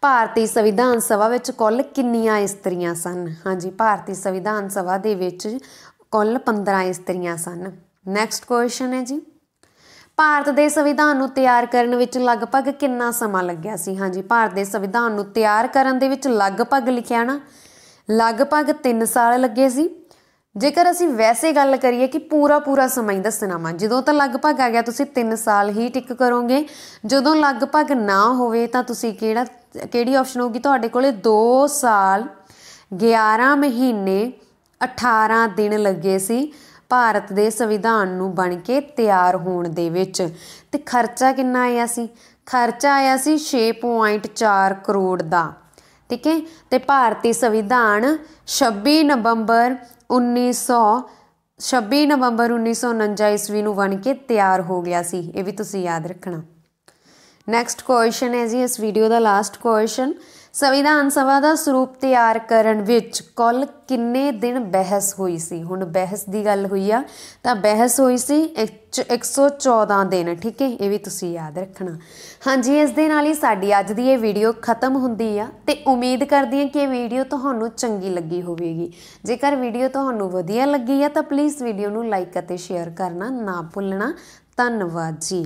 ਭਾਰਤੀ ਸੰਵਿਧਾਨ ਸਭਾ ਵਿੱਚ ਕੁੱਲ ਕਿੰਨੀਆਂ ਇਸਤਰੀਆਂ ਸਨ ਹਾਂਜੀ ਭਾਰਤੀ ਸੰਵਿਧਾਨ ਸਭਾ ਦੇ ਵਿੱਚ ਕੁੱਲ 15 ਇਸਤਰੀਆਂ ਸਨ ਨੈਕਸਟ ਕੁਐਸਚਨ ਹੈ ਜੀ ਭਾਰਤ ਦੇ ਸੰਵਿਧਾਨ ਨੂੰ ਤਿਆਰ ਕਰਨ ਵਿੱਚ ਲਗਭਗ ਕਿੰਨਾ ਸਮਾਂ ਲੱਗਿਆ ਸੀ ਹਾਂਜੀ ਭਾਰਤ ਦੇ ਸੰਵਿਧਾਨ ਨੂੰ ਤਿਆਰ ਕਰਨ ਦੇ ਵਿੱਚ ਲਗਭਗ ਲਿਖਿਆ ਨਾ ਲਗਭਗ 3 ਸਾਲ ਲੱਗੇ ਸੀ ਜੇਕਰ ਅਸੀਂ ਵੈਸੇ ਗੱਲ ਕਰੀਏ ਕਿ ਪੂਰਾ ਪੂਰਾ ਸਮਾਂ ਹੀ ਦੱਸਣਾ ਮੈਂ ਜਦੋਂ ਤਾਂ ਲਗਭਗ ਆ ਗਿਆ ਤੁਸੀਂ 3 ਸਾਲ ਹੀ ਟਿਕ ਕਰੋਗੇ ਜਦੋਂ ਲਗਭਗ ਨਾ ਹੋਵੇ ਤਾਂ ਤੁਸੀਂ ਕਿਹੜਾ ਕਿਹੜੀ ਆਪਸ਼ਨ ਹੋਗੀ ਤੁਹਾਡੇ ਕੋਲੇ 2 ਸਾਲ 11 ਮਹੀਨੇ 18 ਦਿਨ ਲੱਗੇ ਸੀ ਭਾਰਤ ਦੇ ਸੰਵਿਧਾਨ ਨੂੰ ਬਣ ਕੇ ਤਿਆਰ ਹੋਣ ਦੇ ਵਿੱਚ ਤੇ ਖਰਚਾ ਕਿੰਨਾ ਆਇਆ ਸੀ ਖਰਚਾ ਆਇਆ ਸੀ 6.4 ਕਰੋੜ ਦਾ ਠੀਕ ਹੈ ਤੇ ਭਾਰਤੀ ਸੰਵਿਧਾਨ 26 ਨਵੰਬਰ 1900 26 ਨਵੰਬਰ 1949 ਈਸਵੀ ਨੂੰ ਬਣ ਕੇ ਤਿਆਰ ਹੋ ਗਿਆ ਸੀ ਇਹ ਵੀ ਤੁਸੀਂ ਯਾਦ ਰੱਖਣਾ ਨੈਕਸਟ ਕੁਐਸਚਨ ਹੈ ਜੀ ਇਸ ਵੀਡੀਓ ਦਾ ਲਾਸਟ ਕੁਐਸਚਨ ਸੰਵਿਧਾਨ ਸਭਾ ਦਾ ਸਰੂਪ ਤਿਆਰ ਕਰਨ ਵਿੱਚ ਕੁੱਲ ਕਿੰਨੇ ਦਿਨ ਬਹਿਸ ਹੋਈ ਸੀ ਹੁਣ ਬਹਿਸ ਦੀ ਗੱਲ ਹੋਈ ਆ ਤਾਂ ਬਹਿਸ ਹੋਈ ਸੀ 114 ਦਿਨ ਠੀਕ ਹੈ ਇਹ ਵੀ ਤੁਸੀਂ ਯਾਦ ਰੱਖਣਾ ਹਾਂਜੀ ਇਸ ਦੇ ਨਾਲ ਹੀ ਸਾਡੀ ਅੱਜ ਦੀ ਇਹ ਵੀਡੀਓ ਖਤਮ ਹੁੰਦੀ ਆ ਤੇ ਉਮੀਦ ਕਰਦੀ ਹਾਂ ਕਿ ਇਹ ਵੀਡੀਓ ਤੁਹਾਨੂੰ ਚੰਗੀ ਲੱਗੀ ਹੋਵੇਗੀ ਜੇਕਰ ਵੀਡੀਓ ਤੁਹਾਨੂੰ ਵਧੀਆ ਲੱਗੀ ਆ ਤਾਂ ਪਲੀਜ਼ ਵੀਡੀਓ ਨੂੰ ਲਾਈਕ ਅਤੇ ਸ਼ੇਅਰ ਕਰਨਾ ਨਾ ਭੁੱਲਣਾ ਧੰਨਵਾਦ ਜੀ